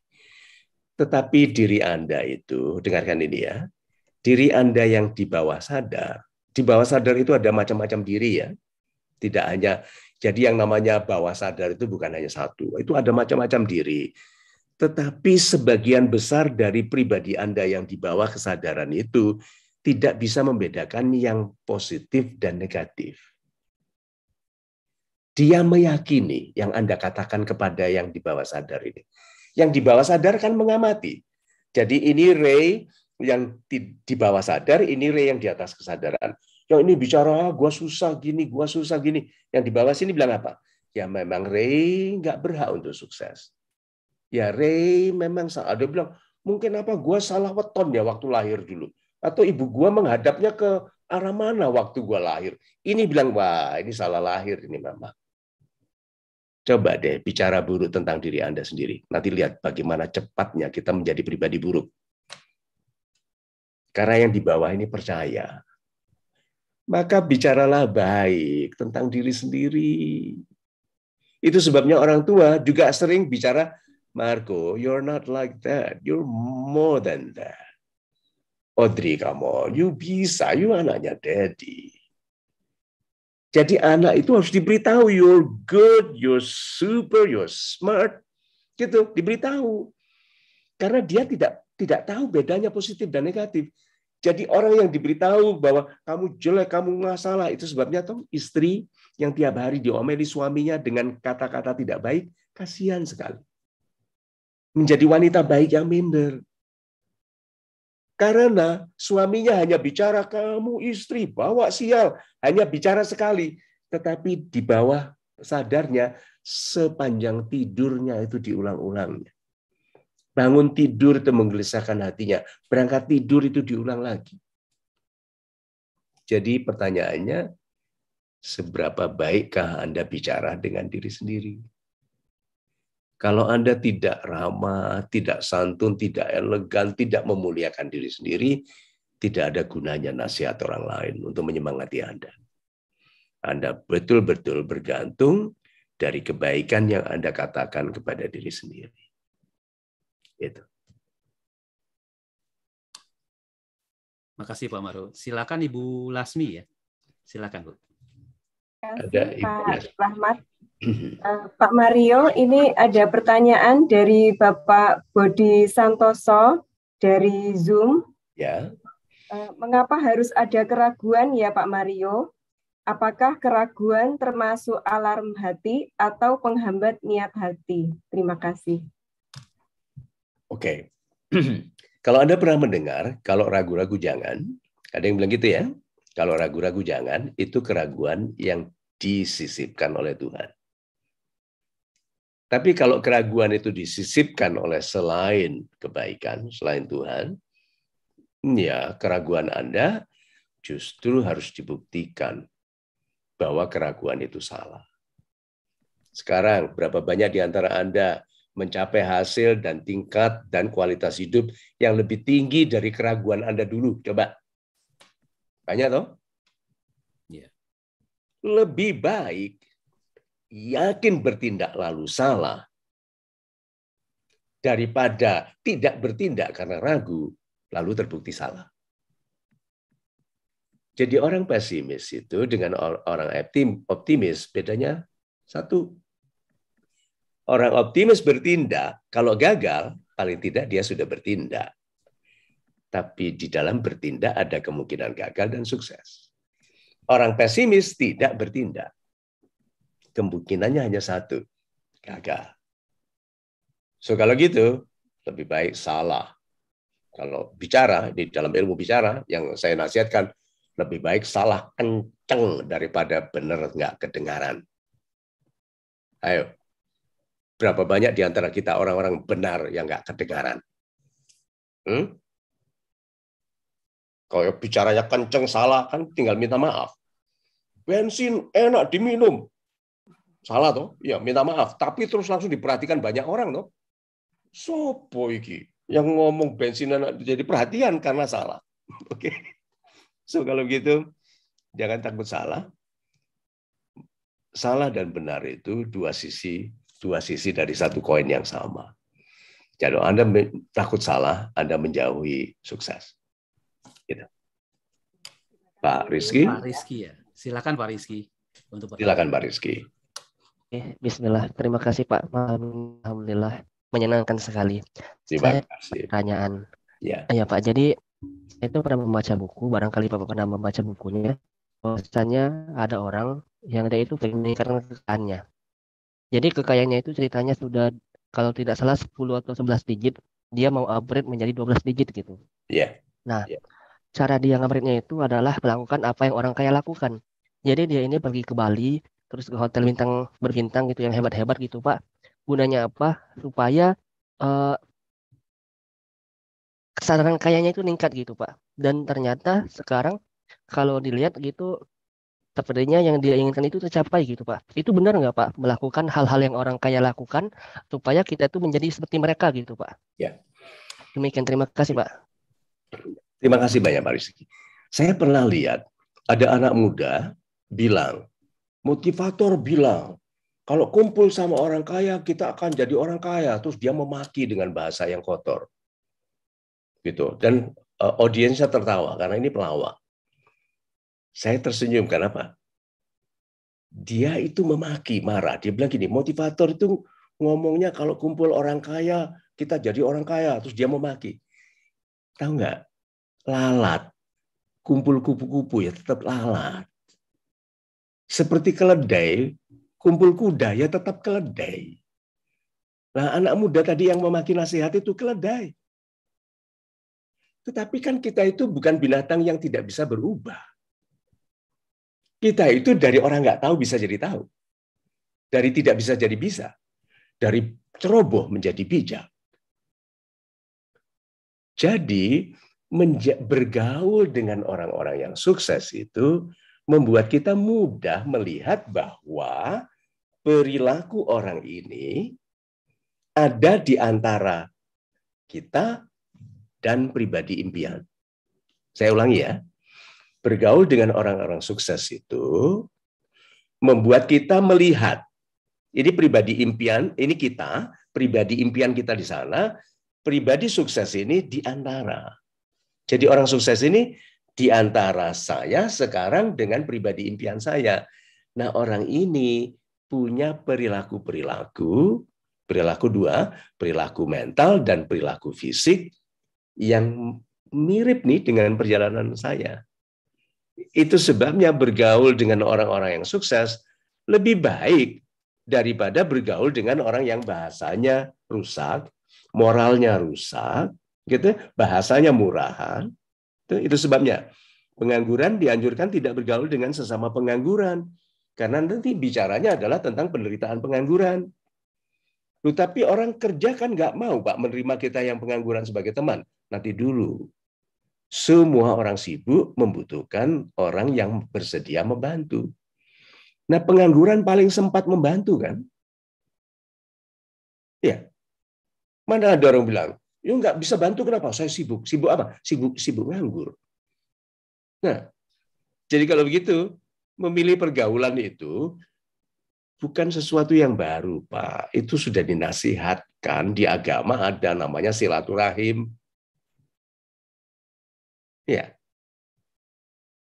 Tetapi diri Anda itu, dengarkan ini ya, diri Anda yang di bawah sadar, di bawah sadar itu ada macam-macam diri ya. Tidak hanya, jadi yang namanya bawah sadar itu bukan hanya satu, itu ada macam-macam diri. Tetapi sebagian besar dari pribadi Anda yang di bawah kesadaran itu tidak bisa membedakan yang positif dan negatif. Dia meyakini yang Anda katakan kepada yang di bawah sadar ini. Yang di bawah sadar kan mengamati. Jadi ini Ray yang di, bawah sadar, ini Ray yang di atas kesadaran. Yang ini bicara, ah, gua susah gini, gua susah gini. Yang di bawah sini bilang apa? Ya memang Ray nggak berhak untuk sukses. Ya Ray memang ada bilang, mungkin apa gua salah weton ya waktu lahir dulu atau ibu gua menghadapnya ke arah mana waktu gua lahir. Ini bilang, wah ini salah lahir ini mama. Coba deh bicara buruk tentang diri Anda sendiri. Nanti lihat bagaimana cepatnya kita menjadi pribadi buruk. Karena yang di bawah ini percaya. Maka bicaralah baik tentang diri sendiri. Itu sebabnya orang tua juga sering bicara, Marco, you're not like that. You're more than that. Audrey kamu, you bisa, you anaknya daddy. Jadi anak itu harus diberitahu, you're good, you're super, you're smart. Gitu, diberitahu. Karena dia tidak tidak tahu bedanya positif dan negatif. Jadi orang yang diberitahu bahwa kamu jelek, kamu nggak salah itu sebabnya tuh istri yang tiap hari diomeli suaminya dengan kata-kata tidak baik, kasihan sekali. Menjadi wanita baik yang minder. Karena suaminya hanya bicara, kamu istri, bawa sial. Hanya bicara sekali. Tetapi di bawah sadarnya, sepanjang tidurnya itu diulang ulang Bangun tidur itu menggelisahkan hatinya. Berangkat tidur itu diulang lagi. Jadi pertanyaannya, seberapa baikkah Anda bicara dengan diri sendiri? Kalau Anda tidak ramah, tidak santun, tidak elegan, tidak memuliakan diri sendiri, tidak ada gunanya nasihat orang lain untuk menyemangati Anda. Anda betul-betul bergantung dari kebaikan yang Anda katakan kepada diri sendiri. Itu. Makasih Pak Maru. Silakan Ibu Lasmi ya. Silakan Bu. Ada Ibu Pak Mm-hmm. Eh, Pak Mario, ini ada pertanyaan dari Bapak Bodi Santoso dari Zoom. Ya. Eh, mengapa harus ada keraguan ya Pak Mario? Apakah keraguan termasuk alarm hati atau penghambat niat hati? Terima kasih. Oke. kalau Anda pernah mendengar, kalau ragu-ragu jangan, ada yang bilang gitu ya, kalau ragu-ragu jangan, itu keraguan yang disisipkan oleh Tuhan. Tapi kalau keraguan itu disisipkan oleh selain kebaikan, selain Tuhan, ya keraguan Anda justru harus dibuktikan bahwa keraguan itu salah. Sekarang, berapa banyak di antara Anda mencapai hasil dan tingkat dan kualitas hidup yang lebih tinggi dari keraguan Anda dulu? Coba. Banyak, toh? Iya. Lebih baik yakin bertindak lalu salah, daripada tidak bertindak karena ragu, lalu terbukti salah. Jadi orang pesimis itu dengan orang optimis bedanya satu. Orang optimis bertindak, kalau gagal paling tidak dia sudah bertindak. Tapi di dalam bertindak ada kemungkinan gagal dan sukses. Orang pesimis tidak bertindak kemungkinannya hanya satu, gagal. So kalau gitu, lebih baik salah. Kalau bicara, di dalam ilmu bicara, yang saya nasihatkan, lebih baik salah kenceng daripada benar nggak kedengaran. Ayo, berapa banyak di antara kita orang-orang benar yang nggak kedengaran? Hmm? Kalau bicaranya kenceng salah kan tinggal minta maaf. Bensin enak diminum, Salah toh? Ya, minta maaf. Tapi terus langsung diperhatikan banyak orang toh. Sopo iki yang ngomong bensinan jadi perhatian karena salah. Oke. Okay. So kalau gitu jangan takut salah. Salah dan benar itu dua sisi, dua sisi dari satu koin yang sama. Jadi Anda takut salah, Anda menjauhi sukses. Gitu. Pak Rizky. Pak Rizky ya. Silakan Pak Rizky. Untuk Silakan Pak Rizky bismillah. Terima kasih Pak. Alhamdulillah menyenangkan sekali. Terima kasih. pertanyaan. Ya. ya Pak, jadi saya itu pernah membaca buku, barangkali Bapak pernah membaca bukunya. Bahwasanya ada orang yang ada itu pengen meningkatkan kekayaannya. Jadi kekayaannya itu ceritanya sudah kalau tidak salah 10 atau 11 digit, dia mau upgrade menjadi 12 digit gitu. Iya. Yeah. Nah, yeah. cara dia upgrade itu adalah melakukan apa yang orang kaya lakukan. Jadi dia ini pergi ke Bali, terus ke hotel bintang berbintang gitu yang hebat-hebat gitu Pak. Gunanya apa? Supaya uh, kesadaran kayanya itu meningkat gitu Pak. Dan ternyata sekarang kalau dilihat gitu sepertinya yang dia inginkan itu tercapai gitu Pak. Itu benar nggak Pak melakukan hal-hal yang orang kaya lakukan supaya kita itu menjadi seperti mereka gitu Pak? Ya. Demikian terima kasih Pak. Terima kasih banyak Pak Rizky. Saya pernah lihat ada anak muda bilang motivator bilang, kalau kumpul sama orang kaya, kita akan jadi orang kaya. Terus dia memaki dengan bahasa yang kotor. Gitu. Dan uh, audiensnya tertawa karena ini pelawak. Saya tersenyum karena apa? Dia itu memaki, marah. Dia bilang gini, motivator itu ngomongnya kalau kumpul orang kaya, kita jadi orang kaya. Terus dia memaki. Tahu nggak? Lalat. Kumpul kupu-kupu ya tetap lalat. Seperti keledai, kumpul kuda ya tetap keledai. Nah, anak muda tadi yang memaki nasihat itu keledai. Tetapi kan kita itu bukan binatang yang tidak bisa berubah. Kita itu dari orang nggak tahu bisa jadi tahu. Dari tidak bisa jadi bisa. Dari ceroboh menjadi bijak. Jadi, bergaul dengan orang-orang yang sukses itu membuat kita mudah melihat bahwa perilaku orang ini ada di antara kita dan pribadi impian. Saya ulangi ya, bergaul dengan orang-orang sukses itu membuat kita melihat ini pribadi impian, ini kita, pribadi impian kita di sana, pribadi sukses ini di antara. Jadi orang sukses ini di antara saya sekarang dengan pribadi impian saya. Nah, orang ini punya perilaku-perilaku, perilaku dua, perilaku mental dan perilaku fisik yang mirip nih dengan perjalanan saya. Itu sebabnya bergaul dengan orang-orang yang sukses lebih baik daripada bergaul dengan orang yang bahasanya rusak, moralnya rusak, gitu, bahasanya murahan, itu, itu sebabnya pengangguran dianjurkan tidak bergaul dengan sesama pengangguran karena nanti bicaranya adalah tentang penderitaan pengangguran. Tapi orang kerja kan nggak mau pak menerima kita yang pengangguran sebagai teman. Nanti dulu. Semua orang sibuk membutuhkan orang yang bersedia membantu. Nah pengangguran paling sempat membantu kan? Ya. Mana ada orang bilang, You nggak bisa bantu kenapa? Saya sibuk. Sibuk apa? Sibuk sibuk nganggur. Nah, jadi kalau begitu memilih pergaulan itu bukan sesuatu yang baru, Pak. Itu sudah dinasihatkan di agama ada namanya silaturahim. Ya.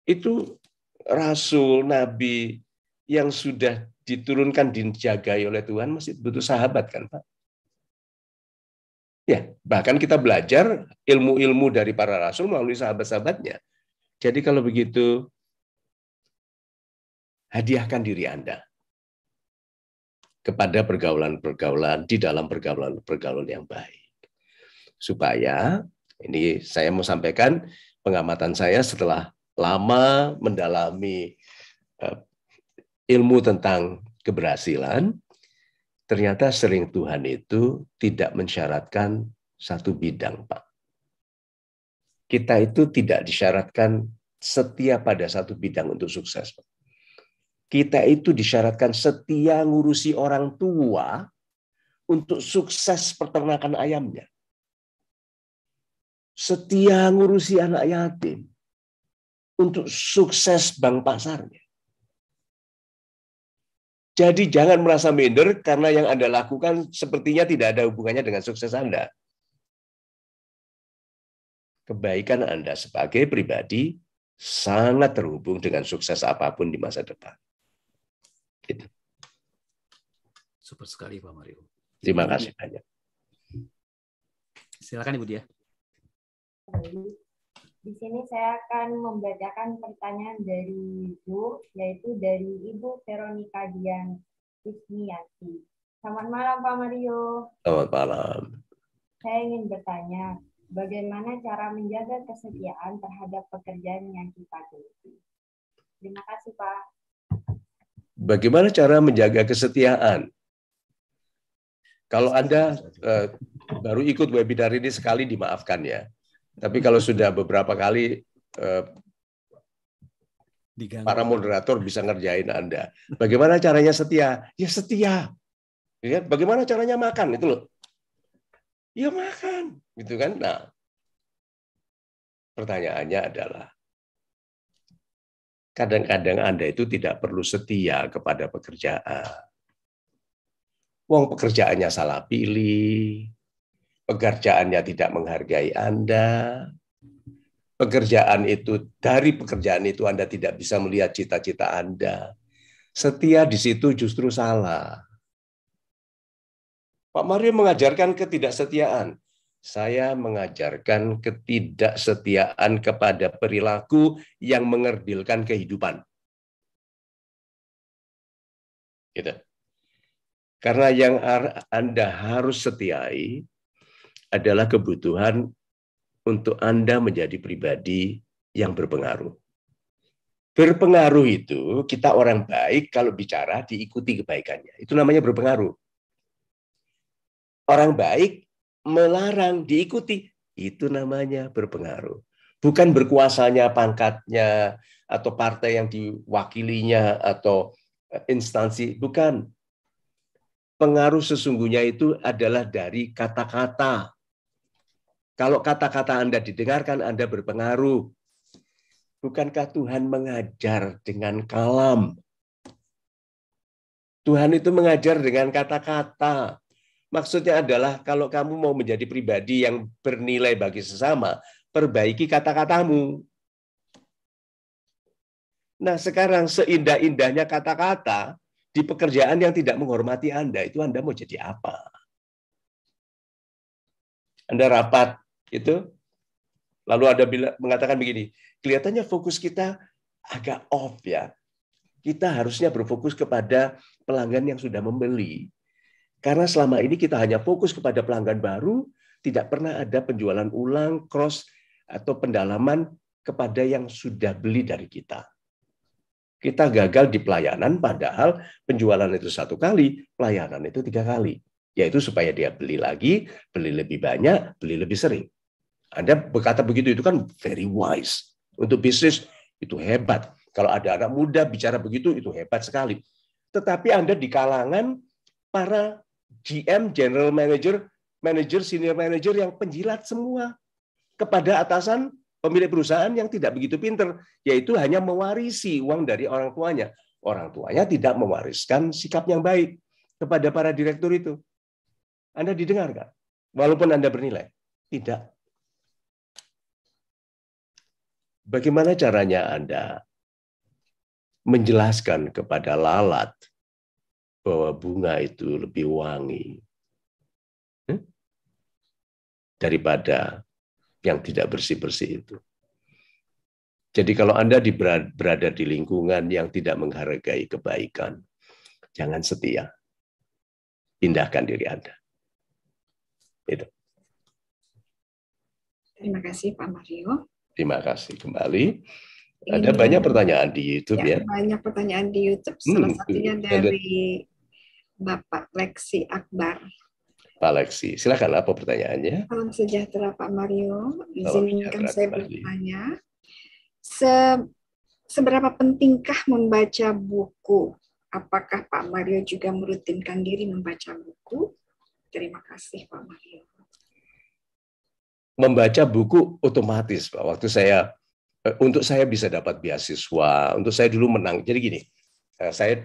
Itu rasul, nabi yang sudah diturunkan dijagai oleh Tuhan masih butuh sahabat kan, Pak? Ya, bahkan kita belajar ilmu-ilmu dari para rasul melalui sahabat-sahabatnya. Jadi kalau begitu, hadiahkan diri Anda kepada pergaulan-pergaulan di dalam pergaulan-pergaulan yang baik. Supaya, ini saya mau sampaikan pengamatan saya setelah lama mendalami eh, ilmu tentang keberhasilan, Ternyata sering Tuhan itu tidak mensyaratkan satu bidang, Pak. Kita itu tidak disyaratkan setia pada satu bidang untuk sukses, Pak. Kita itu disyaratkan setia ngurusi orang tua untuk sukses peternakan ayamnya. Setia ngurusi anak yatim untuk sukses bank pasarnya jadi jangan merasa minder karena yang Anda lakukan sepertinya tidak ada hubungannya dengan sukses Anda. Kebaikan Anda sebagai pribadi sangat terhubung dengan sukses apapun di masa depan. Gitu. Super sekali Pak Mario. Terima kasih banyak. Silakan Ibu Dia. Di sini saya akan membacakan pertanyaan dari Zoom, yaitu dari Ibu Veronika Dian Ismiyati. Selamat malam Pak Mario. Selamat malam. Saya ingin bertanya, bagaimana cara menjaga kesetiaan terhadap pekerjaan yang kita geluti? Terima kasih Pak. Bagaimana cara menjaga kesetiaan? Kalau Anda uh, baru ikut webinar ini sekali, dimaafkan ya. Tapi kalau sudah beberapa kali eh, para moderator bisa ngerjain Anda. Bagaimana caranya setia? Ya setia. Ya, kan? bagaimana caranya makan itu loh. Ya makan, gitu kan? Nah, pertanyaannya adalah kadang-kadang Anda itu tidak perlu setia kepada pekerjaan. Wong pekerjaannya salah pilih, pekerjaannya tidak menghargai Anda, pekerjaan itu dari pekerjaan itu Anda tidak bisa melihat cita-cita Anda. Setia di situ justru salah. Pak Mario mengajarkan ketidaksetiaan. Saya mengajarkan ketidaksetiaan kepada perilaku yang mengerdilkan kehidupan. Gitu. Karena yang Anda harus setiai adalah kebutuhan untuk Anda menjadi pribadi yang berpengaruh. Berpengaruh itu kita orang baik kalau bicara diikuti kebaikannya. Itu namanya berpengaruh. Orang baik melarang diikuti. Itu namanya berpengaruh. Bukan berkuasanya, pangkatnya, atau partai yang diwakilinya, atau eh, instansi. Bukan. Pengaruh sesungguhnya itu adalah dari kata-kata kalau kata-kata Anda didengarkan, Anda berpengaruh. Bukankah Tuhan mengajar dengan kalam? Tuhan itu mengajar dengan kata-kata. Maksudnya adalah kalau kamu mau menjadi pribadi yang bernilai bagi sesama, perbaiki kata-katamu. Nah sekarang seindah-indahnya kata-kata, di pekerjaan yang tidak menghormati Anda, itu Anda mau jadi apa? Anda rapat itu lalu ada bila, mengatakan begini kelihatannya fokus kita agak off ya kita harusnya berfokus kepada pelanggan yang sudah membeli karena selama ini kita hanya fokus kepada pelanggan baru tidak pernah ada penjualan ulang cross atau pendalaman kepada yang sudah beli dari kita kita gagal di pelayanan padahal penjualan itu satu kali, pelayanan itu tiga kali. Yaitu supaya dia beli lagi, beli lebih banyak, beli lebih sering. Anda berkata begitu itu kan very wise. Untuk bisnis itu hebat. Kalau ada anak muda bicara begitu itu hebat sekali. Tetapi Anda di kalangan para GM, general manager, manager, senior manager yang penjilat semua kepada atasan pemilik perusahaan yang tidak begitu pinter, yaitu hanya mewarisi uang dari orang tuanya. Orang tuanya tidak mewariskan sikap yang baik kepada para direktur itu. Anda didengar nggak? Walaupun Anda bernilai. Tidak. Bagaimana caranya Anda menjelaskan kepada lalat bahwa bunga itu lebih wangi hmm? daripada yang tidak bersih-bersih itu? Jadi kalau Anda berada di lingkungan yang tidak menghargai kebaikan, jangan setia. Pindahkan diri Anda. Itu. Terima kasih Pak Mario. Terima kasih kembali. Iya. Ada banyak pertanyaan di YouTube ya. ya. Banyak pertanyaan di YouTube. Hmm, Salah hmm, satunya dari Bapak Lexi Akbar. Pak Lexi, silakan apa pertanyaannya? Salam sejahtera Pak Mario. Izinkan saya bertanya. Se seberapa pentingkah membaca buku? Apakah Pak Mario juga merutinkan diri membaca buku? Terima kasih Pak Mario membaca buku otomatis Pak. Waktu saya eh, untuk saya bisa dapat beasiswa, untuk saya dulu menang. Jadi gini, eh, saya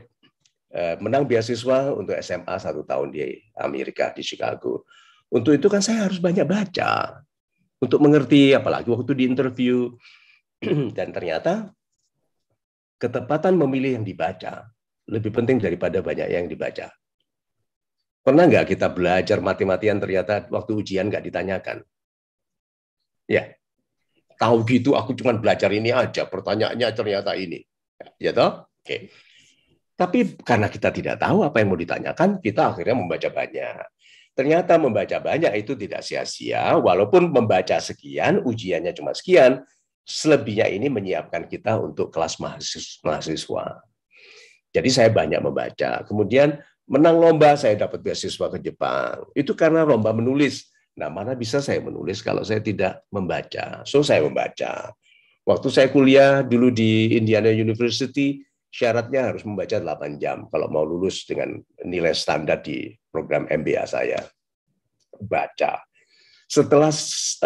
eh, menang beasiswa untuk SMA satu tahun di Amerika di Chicago. Untuk itu kan saya harus banyak baca untuk mengerti, apalagi waktu di interview. Dan ternyata ketepatan memilih yang dibaca lebih penting daripada banyak yang dibaca. Pernah nggak kita belajar mati-matian ternyata waktu ujian nggak ditanyakan? Ya. Tahu gitu aku cuma belajar ini aja, pertanyaannya ternyata ini. Ya toh? Oke. Tapi karena kita tidak tahu apa yang mau ditanyakan, kita akhirnya membaca banyak. Ternyata membaca banyak itu tidak sia-sia, walaupun membaca sekian, ujiannya cuma sekian, selebihnya ini menyiapkan kita untuk kelas mahasiswa. Jadi saya banyak membaca. Kemudian menang lomba saya dapat beasiswa ke Jepang. Itu karena lomba menulis. Nah, mana bisa saya menulis kalau saya tidak membaca. So, saya membaca. Waktu saya kuliah dulu di Indiana University, syaratnya harus membaca 8 jam kalau mau lulus dengan nilai standar di program MBA saya. Baca. Setelah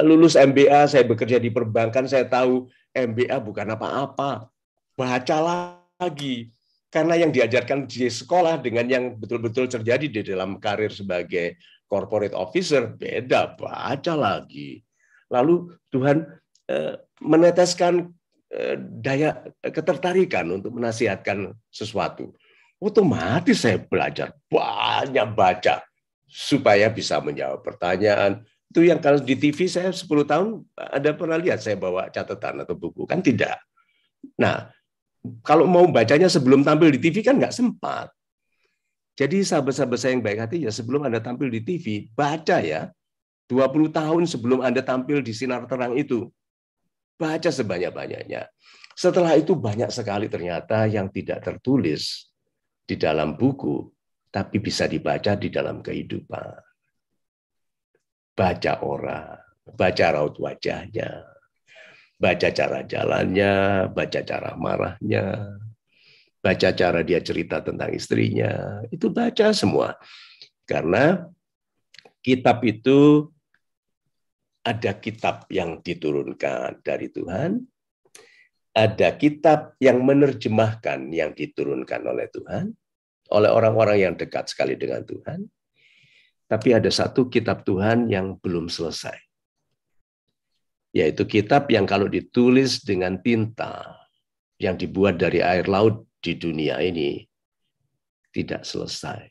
lulus MBA, saya bekerja di perbankan, saya tahu MBA bukan apa-apa. Baca lagi. Karena yang diajarkan di sekolah dengan yang betul-betul terjadi di dalam karir sebagai corporate officer beda baca lagi lalu Tuhan eh, meneteskan eh, daya eh, ketertarikan untuk menasihatkan sesuatu otomatis saya belajar banyak baca supaya bisa menjawab pertanyaan itu yang kalau di TV saya 10 tahun ada pernah lihat saya bawa catatan atau buku kan tidak nah kalau mau bacanya sebelum tampil di TV kan nggak sempat jadi sahabat-sahabat saya yang baik hati ya sebelum Anda tampil di TV, baca ya. 20 tahun sebelum Anda tampil di sinar terang itu. Baca sebanyak-banyaknya. Setelah itu banyak sekali ternyata yang tidak tertulis di dalam buku, tapi bisa dibaca di dalam kehidupan. Baca orang, baca raut wajahnya, baca cara jalannya, baca cara marahnya, baca cara dia cerita tentang istrinya, itu baca semua. Karena kitab itu ada kitab yang diturunkan dari Tuhan, ada kitab yang menerjemahkan yang diturunkan oleh Tuhan, oleh orang-orang yang dekat sekali dengan Tuhan, tapi ada satu kitab Tuhan yang belum selesai, yaitu kitab yang kalau ditulis dengan tinta yang dibuat dari air laut di dunia ini tidak selesai,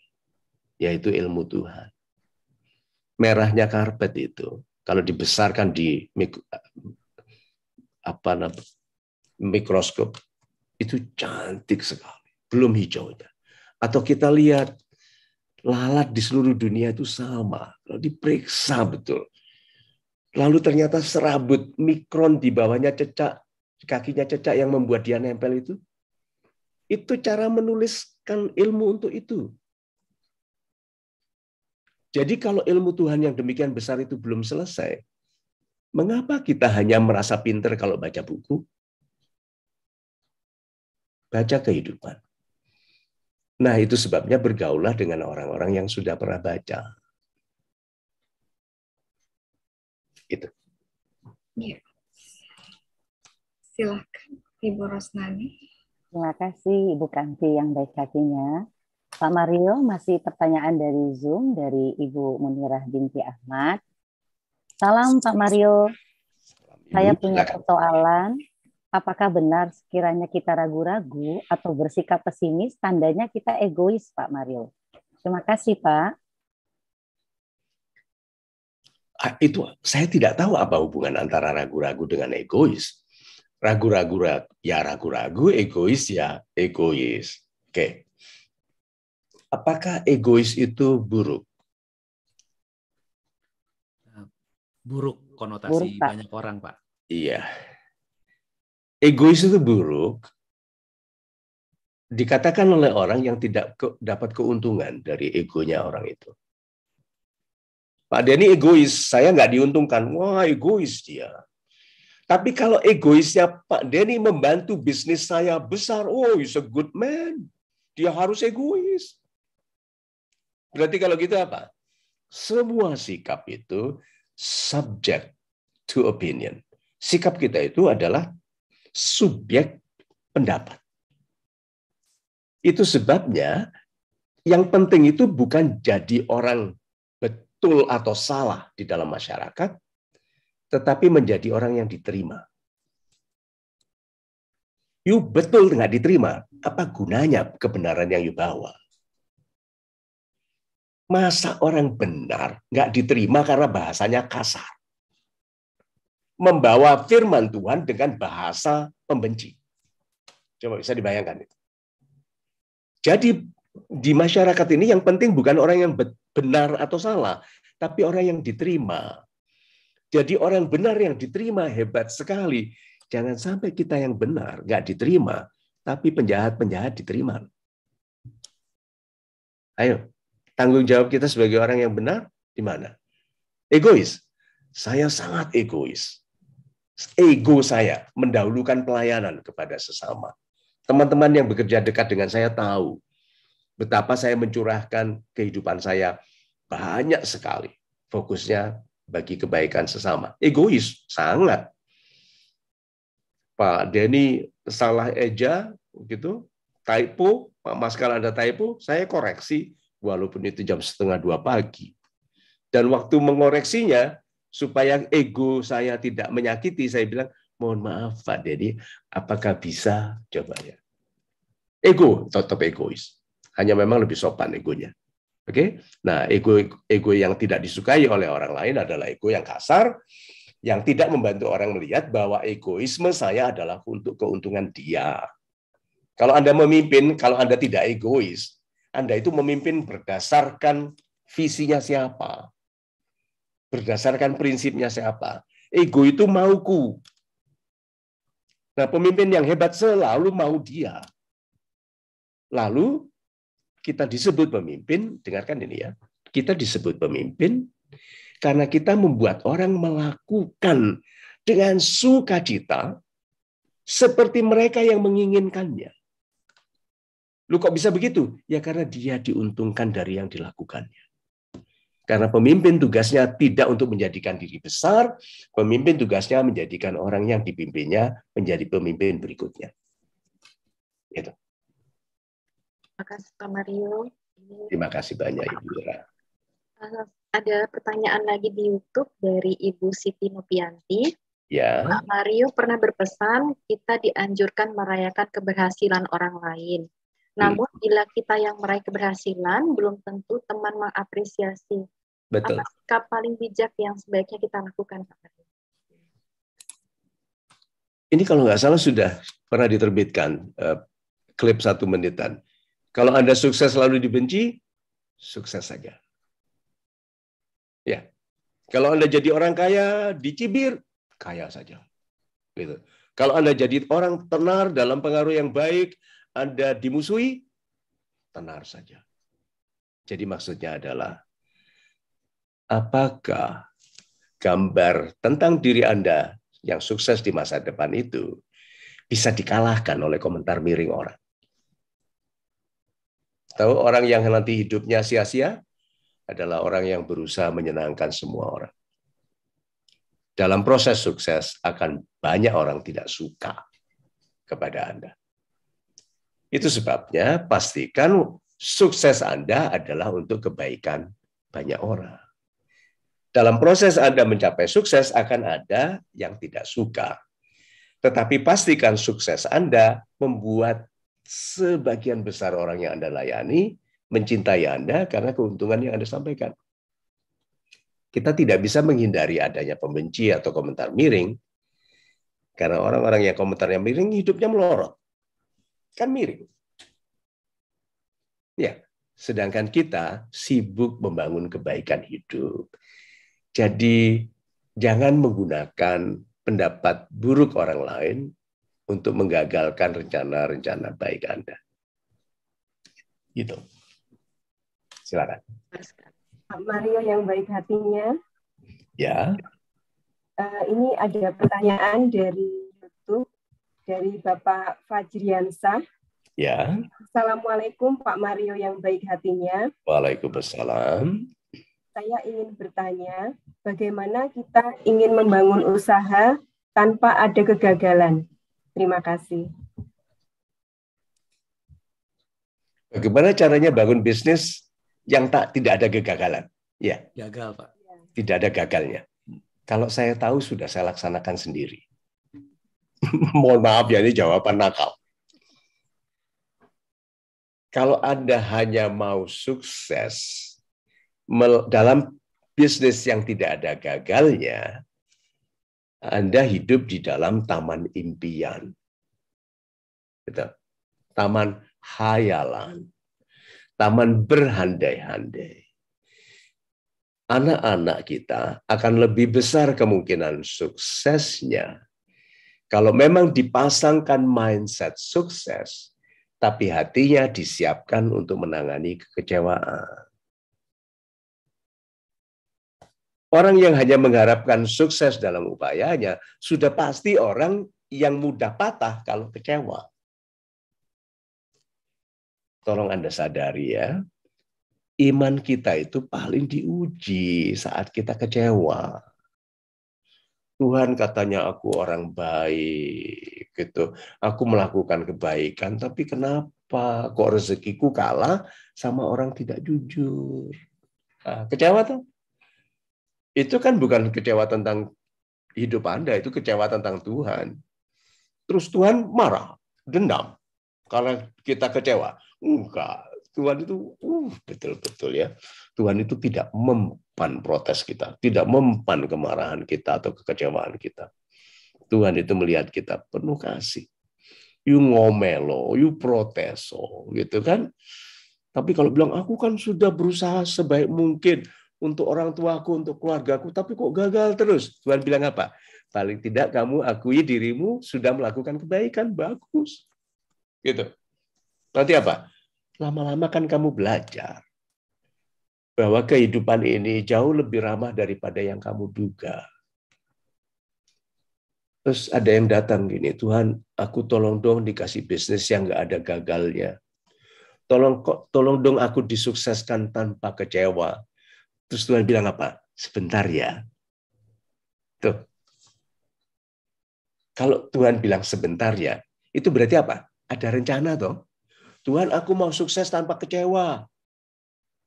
yaitu ilmu Tuhan. Merahnya karpet itu, kalau dibesarkan di apa namanya, mikroskop, itu cantik sekali, belum hijaunya. Atau kita lihat lalat di seluruh dunia itu sama, kalau diperiksa betul. Lalu ternyata serabut mikron di bawahnya cecak, kakinya cecak yang membuat dia nempel itu itu cara menuliskan ilmu untuk itu. Jadi kalau ilmu Tuhan yang demikian besar itu belum selesai, mengapa kita hanya merasa pinter kalau baca buku? Baca kehidupan. Nah, itu sebabnya bergaulah dengan orang-orang yang sudah pernah baca. Itu. Ya. Silakan, Ibu Rosnani. Terima kasih Ibu Kanti yang baik hatinya. Pak Mario, masih pertanyaan dari Zoom dari Ibu Munirah binti Ahmad. Salam Pak Mario. Saya punya persoalan. Apakah benar sekiranya kita ragu-ragu atau bersikap pesimis, tandanya kita egois, Pak Mario? Terima kasih, Pak. Ah, itu saya tidak tahu apa hubungan antara ragu-ragu dengan egois ragu-ragu ya ragu-ragu egois ya egois oke okay. apakah egois itu buruk buruk konotasi buruk, banyak orang pak iya egois itu buruk dikatakan oleh orang yang tidak ke, dapat keuntungan dari egonya orang itu Pak Denny egois, saya nggak diuntungkan. Wah, egois dia tapi kalau egoisnya Pak Denny membantu bisnis saya besar, oh, he's a good man. Dia harus egois. Berarti kalau gitu apa? Semua sikap itu subject to opinion. Sikap kita itu adalah subjek pendapat. Itu sebabnya yang penting itu bukan jadi orang betul atau salah di dalam masyarakat, tetapi menjadi orang yang diterima. You betul nggak diterima, apa gunanya kebenaran yang you bawa? Masa orang benar nggak diterima karena bahasanya kasar? Membawa firman Tuhan dengan bahasa pembenci. Coba bisa dibayangkan itu. Jadi di masyarakat ini yang penting bukan orang yang benar atau salah, tapi orang yang diterima. Jadi orang benar yang diterima hebat sekali. Jangan sampai kita yang benar nggak diterima, tapi penjahat-penjahat diterima. Ayo, tanggung jawab kita sebagai orang yang benar di mana? Egois. Saya sangat egois. Ego saya mendahulukan pelayanan kepada sesama. Teman-teman yang bekerja dekat dengan saya tahu betapa saya mencurahkan kehidupan saya banyak sekali. Fokusnya bagi kebaikan sesama. Egois, sangat. Pak Denny salah eja, gitu, typo, Pak kalau ada typo, saya koreksi, walaupun itu jam setengah dua pagi. Dan waktu mengoreksinya, supaya ego saya tidak menyakiti, saya bilang, mohon maaf Pak Denny, apakah bisa? Coba ya. Ego, tetap egois. Hanya memang lebih sopan egonya. Oke. Okay? Nah, ego ego yang tidak disukai oleh orang lain adalah ego yang kasar yang tidak membantu orang melihat bahwa egoisme saya adalah untuk keuntungan dia. Kalau Anda memimpin, kalau Anda tidak egois, Anda itu memimpin berdasarkan visinya siapa? Berdasarkan prinsipnya siapa? Ego itu mauku. Nah, pemimpin yang hebat selalu mau dia. Lalu kita disebut pemimpin, dengarkan ini ya. Kita disebut pemimpin karena kita membuat orang melakukan dengan sukacita seperti mereka yang menginginkannya. Lu kok bisa begitu? Ya karena dia diuntungkan dari yang dilakukannya. Karena pemimpin tugasnya tidak untuk menjadikan diri besar, pemimpin tugasnya menjadikan orang yang dipimpinnya menjadi pemimpin berikutnya. Itu. Terima kasih Pak Mario. Terima kasih banyak Ibu Ira. Uh, ada pertanyaan lagi di YouTube dari Ibu Siti Nopianti. Ya. Pak Mario pernah berpesan kita dianjurkan merayakan keberhasilan orang lain. Hmm. Namun hmm. bila kita yang meraih keberhasilan belum tentu teman mengapresiasi. Betul. Apa sikap paling bijak yang sebaiknya kita lakukan Pak Mario? Ini kalau nggak salah sudah pernah diterbitkan uh, klip satu menitan kalau Anda sukses selalu dibenci, sukses saja. Ya. Kalau Anda jadi orang kaya, dicibir, kaya saja. Gitu. Kalau Anda jadi orang tenar dalam pengaruh yang baik, Anda dimusuhi, tenar saja. Jadi maksudnya adalah apakah gambar tentang diri Anda yang sukses di masa depan itu bisa dikalahkan oleh komentar miring orang? Tahu orang yang nanti hidupnya sia-sia adalah orang yang berusaha menyenangkan semua orang. Dalam proses sukses akan banyak orang tidak suka kepada Anda. Itu sebabnya pastikan sukses Anda adalah untuk kebaikan banyak orang. Dalam proses Anda mencapai sukses akan ada yang tidak suka. Tetapi pastikan sukses Anda membuat sebagian besar orang yang Anda layani mencintai Anda karena keuntungan yang Anda sampaikan. Kita tidak bisa menghindari adanya pembenci atau komentar miring, karena orang-orang yang komentarnya miring hidupnya melorot. Kan miring. Ya, sedangkan kita sibuk membangun kebaikan hidup. Jadi jangan menggunakan pendapat buruk orang lain untuk menggagalkan rencana-rencana baik Anda. Gitu. Silakan. Pak Mario yang baik hatinya. Ya. Uh, ini ada pertanyaan dari YouTube dari Bapak Fajriansa. Ya. Assalamualaikum Pak Mario yang baik hatinya. Waalaikumsalam. Saya ingin bertanya, bagaimana kita ingin membangun usaha tanpa ada kegagalan? Terima kasih. Bagaimana caranya bangun bisnis yang tak tidak ada kegagalan? Ya. Gagal, Pak. Tidak ada gagalnya. Kalau saya tahu sudah saya laksanakan sendiri. Mohon maaf ya ini jawaban nakal. Kalau Anda hanya mau sukses dalam bisnis yang tidak ada gagalnya, anda hidup di dalam taman impian. Betul. Gitu. Taman hayalan. Taman berhandai-handai. Anak-anak kita akan lebih besar kemungkinan suksesnya kalau memang dipasangkan mindset sukses, tapi hatinya disiapkan untuk menangani kekecewaan. Orang yang hanya mengharapkan sukses dalam upayanya sudah pasti orang yang mudah patah kalau kecewa. Tolong Anda sadari ya, iman kita itu paling diuji saat kita kecewa. Tuhan katanya aku orang baik gitu. Aku melakukan kebaikan tapi kenapa kok rezekiku kalah sama orang tidak jujur? Nah, kecewa tuh. Itu kan bukan kecewa tentang hidup Anda, itu kecewa tentang Tuhan. Terus Tuhan marah, dendam karena kita kecewa. Enggak, Tuhan itu betul uh, betul-betul ya. Tuhan itu tidak mempan protes kita, tidak mempan kemarahan kita atau kekecewaan kita. Tuhan itu melihat kita penuh kasih. You ngomelo, you proteso, gitu kan. Tapi kalau bilang aku kan sudah berusaha sebaik mungkin, untuk orang tuaku, untuk keluargaku, tapi kok gagal terus. Tuhan bilang apa? Paling tidak kamu akui dirimu sudah melakukan kebaikan, bagus. Gitu. Nanti apa? Lama-lama kan kamu belajar bahwa kehidupan ini jauh lebih ramah daripada yang kamu duga. Terus ada yang datang gini, Tuhan, aku tolong dong dikasih bisnis yang nggak ada gagalnya. Tolong tolong dong aku disukseskan tanpa kecewa Terus Tuhan bilang apa? Sebentar ya. Tuh. Kalau Tuhan bilang sebentar ya, itu berarti apa? Ada rencana toh. Tuhan aku mau sukses tanpa kecewa.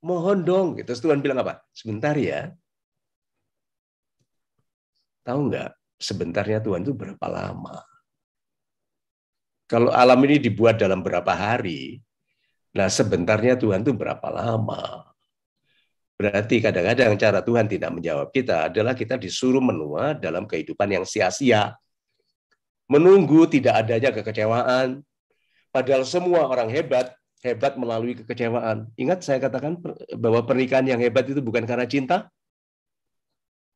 Mohon dong. Terus Tuhan bilang apa? Sebentar ya. Tahu nggak? Sebentarnya Tuhan itu berapa lama? Kalau alam ini dibuat dalam berapa hari, nah sebentarnya Tuhan itu berapa lama? Berarti kadang-kadang cara Tuhan tidak menjawab kita adalah kita disuruh menua dalam kehidupan yang sia-sia. Menunggu tidak adanya kekecewaan. Padahal semua orang hebat, hebat melalui kekecewaan. Ingat saya katakan bahwa pernikahan yang hebat itu bukan karena cinta.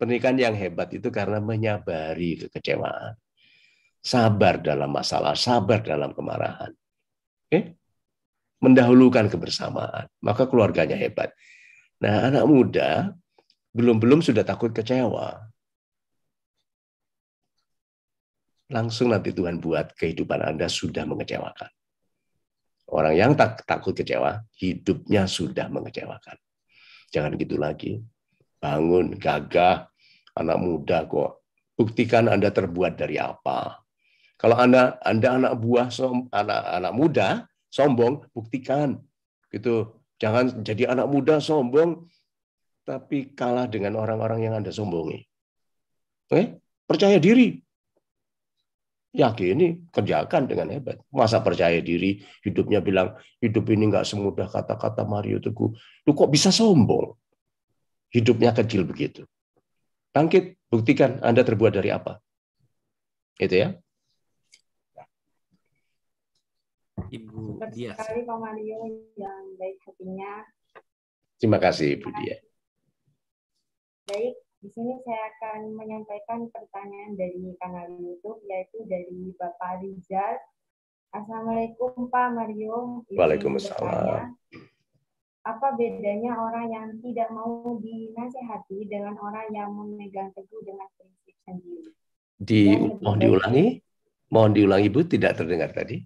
Pernikahan yang hebat itu karena menyabari kekecewaan. Sabar dalam masalah, sabar dalam kemarahan. Oke? Mendahulukan kebersamaan. Maka keluarganya hebat Nah, anak muda belum-belum sudah takut kecewa. Langsung nanti Tuhan buat kehidupan Anda sudah mengecewakan. Orang yang tak takut kecewa, hidupnya sudah mengecewakan. Jangan gitu lagi. Bangun, gagah, anak muda kok. Buktikan Anda terbuat dari apa. Kalau Anda Anda anak buah anak anak muda sombong, buktikan. Gitu. Jangan jadi anak muda sombong, tapi kalah dengan orang-orang yang Anda sombongi. Oke? Eh, percaya diri. Yakini, kerjakan dengan hebat. Masa percaya diri, hidupnya bilang, hidup ini nggak semudah kata-kata Mario Teguh. Lu kok bisa sombong? Hidupnya kecil begitu. Bangkit, buktikan Anda terbuat dari apa. Itu ya. Ibu Dia. sekali Pak Mario yang baik hatinya. Terima kasih Ibu Dia. Baik, di sini saya akan menyampaikan pertanyaan dari kanal YouTube yaitu dari Bapak Rizal. Assalamualaikum Pak Mario. Ibu Waalaikumsalam. apa bedanya orang yang tidak mau dinasehati dengan orang yang memegang teguh dengan prinsip sendiri? Di, mohon diulangi, mohon diulangi Bu, tidak terdengar tadi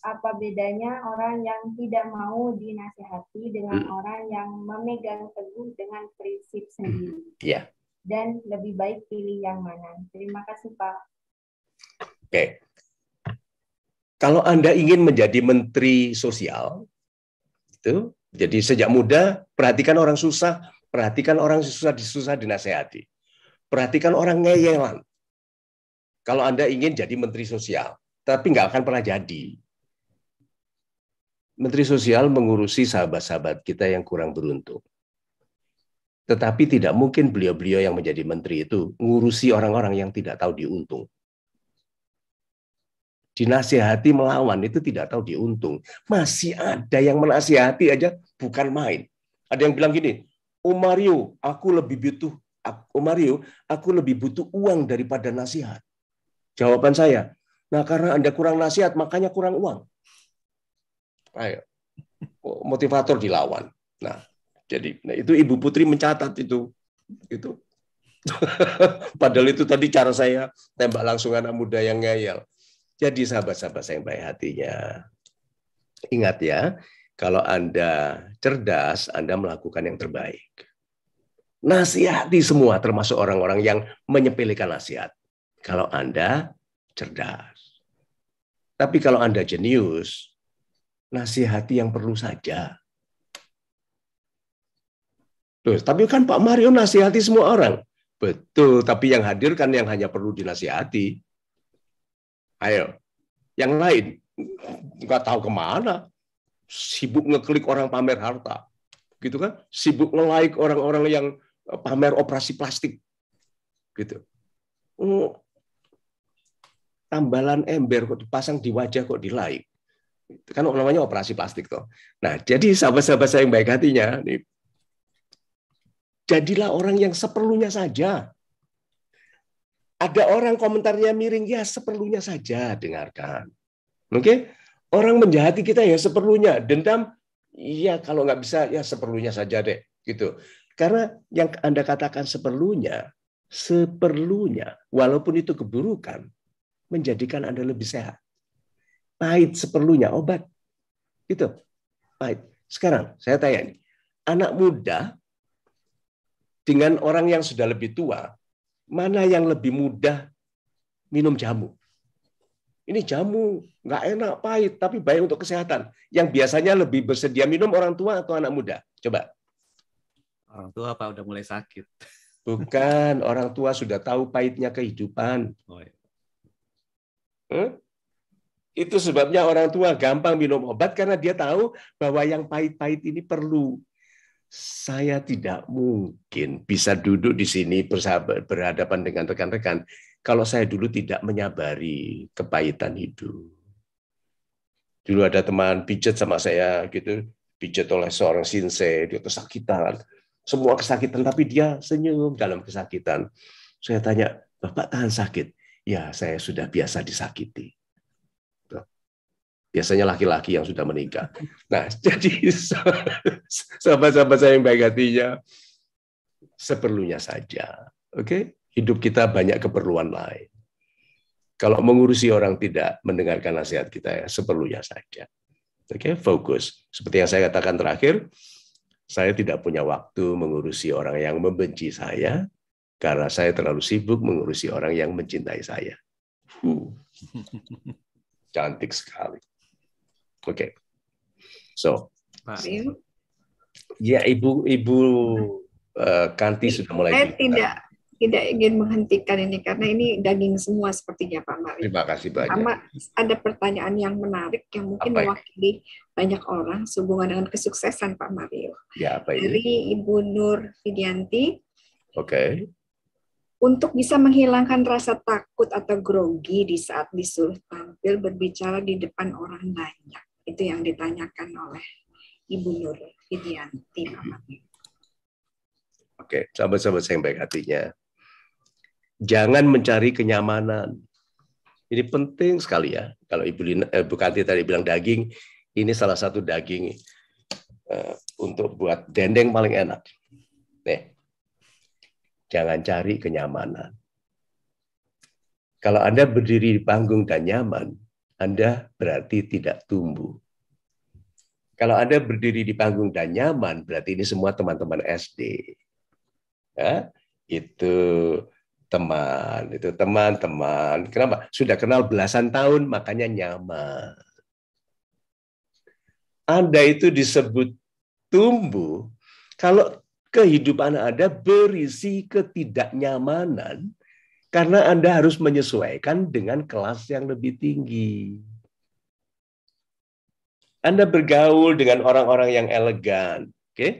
apa bedanya orang yang tidak mau dinasehati dengan hmm. orang yang memegang teguh dengan prinsip hmm. sendiri? Yeah. Dan lebih baik pilih yang mana? Terima kasih Pak. Oke. Okay. Kalau Anda ingin menjadi menteri sosial, itu jadi sejak muda perhatikan orang susah, perhatikan orang susah disusah dinasehati. Perhatikan orang ngeyelan. Kalau Anda ingin jadi menteri sosial, tapi nggak akan pernah jadi. Menteri Sosial mengurusi sahabat-sahabat kita yang kurang beruntung. Tetapi tidak mungkin beliau-beliau yang menjadi menteri itu ngurusi orang-orang yang tidak tahu diuntung. Dinasihati melawan itu tidak tahu diuntung. Masih ada yang menasihati aja bukan main. Ada yang bilang gini, Umario, aku lebih butuh Umario, aku lebih butuh uang daripada nasihat. Jawaban saya, nah karena Anda kurang nasihat, makanya kurang uang. Ayo. Motivator dilawan. Nah, jadi nah itu Ibu Putri mencatat itu itu. Padahal itu tadi cara saya tembak langsung anak muda yang ngeyel. Jadi sahabat-sahabat saya yang baik hatinya, ingat ya, kalau Anda cerdas, Anda melakukan yang terbaik. Nasihati semua, termasuk orang-orang yang menyepelekan nasihat. Kalau Anda cerdas. Tapi kalau Anda jenius, nasihati yang perlu saja. Terus ya, tapi kan Pak Mario nasihati semua orang. Betul, tapi yang hadir kan yang hanya perlu dinasihati. Ayo, yang lain nggak tahu kemana. Sibuk ngeklik orang pamer harta. Gitu kan? Sibuk nge-like orang-orang yang eh, pamer operasi plastik. Gitu. Oh, tambalan ember kok dipasang di wajah kok di like kan namanya operasi plastik toh. Nah, jadi sahabat-sahabat saya yang baik hatinya, nih, jadilah orang yang seperlunya saja. Ada orang komentarnya miring, ya seperlunya saja dengarkan. Oke? Okay? Orang menjahati kita ya seperlunya. Dendam, Ya kalau nggak bisa ya seperlunya saja deh. gitu. Karena yang Anda katakan seperlunya, seperlunya, walaupun itu keburukan, menjadikan Anda lebih sehat. Pahit seperlunya obat. Itu pahit. Sekarang saya tanya nih, anak muda dengan orang yang sudah lebih tua, mana yang lebih mudah minum jamu? Ini jamu nggak enak, pahit, tapi baik untuk kesehatan. Yang biasanya lebih bersedia minum orang tua atau anak muda? Coba. Orang tua apa udah mulai sakit? Bukan, orang tua sudah tahu pahitnya kehidupan. Oh, iya. Itu sebabnya orang tua gampang minum obat karena dia tahu bahwa yang pahit-pahit ini perlu. Saya tidak mungkin bisa duduk di sini bersahabat, berhadapan dengan rekan-rekan kalau saya dulu tidak menyabari kepahitan hidup. Dulu ada teman pijat sama saya gitu, pijat oleh seorang sinse, dia kesakitan. Semua kesakitan, tapi dia senyum dalam kesakitan. Saya tanya, Bapak tahan sakit? Ya, saya sudah biasa disakiti biasanya laki-laki yang sudah menikah. Nah, jadi sahabat-sahabat saya yang baik hatinya, seperlunya saja. Oke, okay? hidup kita banyak keperluan lain. Kalau mengurusi orang tidak mendengarkan nasihat kita, ya, seperlunya saja. Oke, okay? fokus. Seperti yang saya katakan terakhir, saya tidak punya waktu mengurusi orang yang membenci saya karena saya terlalu sibuk mengurusi orang yang mencintai saya. Huh, cantik sekali. Oke. Okay. So. Pak. Nah. Iya. Ya, Ibu Ibu uh, Kanti sudah mulai. Saya tidak tidak ingin menghentikan ini karena ini daging semua sepertinya Pak Mari. Terima kasih banyak. Sama ada pertanyaan yang menarik yang mungkin apa ya? mewakili ya? banyak orang sehubungan dengan kesuksesan Pak Mario. Ya, apa ini? Dari Ibu Nur Fidianti. Oke. Okay. Untuk bisa menghilangkan rasa takut atau grogi di saat disuruh tampil berbicara di depan orang banyak. Itu yang ditanyakan oleh Ibu Nur Fidianti namanya. Oke, sahabat-sahabat saya yang baik hatinya. Jangan mencari kenyamanan. Ini penting sekali ya. Kalau Ibu Lina, eh, tadi bilang daging, ini salah satu daging eh, untuk buat dendeng paling enak. Nih, jangan cari kenyamanan. Kalau Anda berdiri di panggung dan nyaman, anda berarti tidak tumbuh. Kalau Anda berdiri di panggung dan nyaman, berarti ini semua teman-teman SD. Ya, itu teman, itu teman-teman. Kenapa? Sudah kenal belasan tahun, makanya nyaman. Anda itu disebut tumbuh kalau kehidupan Anda berisi ketidaknyamanan karena Anda harus menyesuaikan dengan kelas yang lebih tinggi. Anda bergaul dengan orang-orang yang elegan, oke? Okay?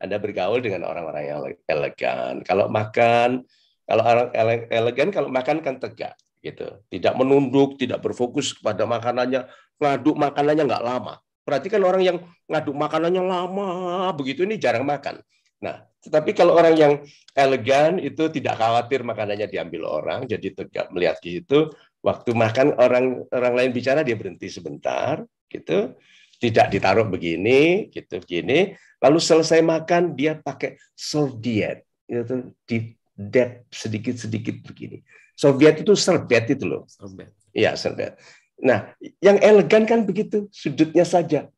Anda bergaul dengan orang-orang yang elegan. Kalau makan, kalau orang elegan, kalau makan kan tegak, gitu. Tidak menunduk, tidak berfokus pada makanannya, ngaduk makanannya nggak lama. Perhatikan orang yang ngaduk makanannya lama, begitu ini jarang makan. Nah, tetapi kalau orang yang elegan itu tidak khawatir makanannya diambil orang, jadi tegak melihat gitu. Waktu makan orang orang lain bicara dia berhenti sebentar, gitu. Tidak ditaruh begini, gitu gini. Lalu selesai makan dia pakai serviet, itu di dep sedikit-sedikit begini. Serviet itu serbet itu loh. Serbet. Iya serbet. Nah, yang elegan kan begitu, sudutnya saja.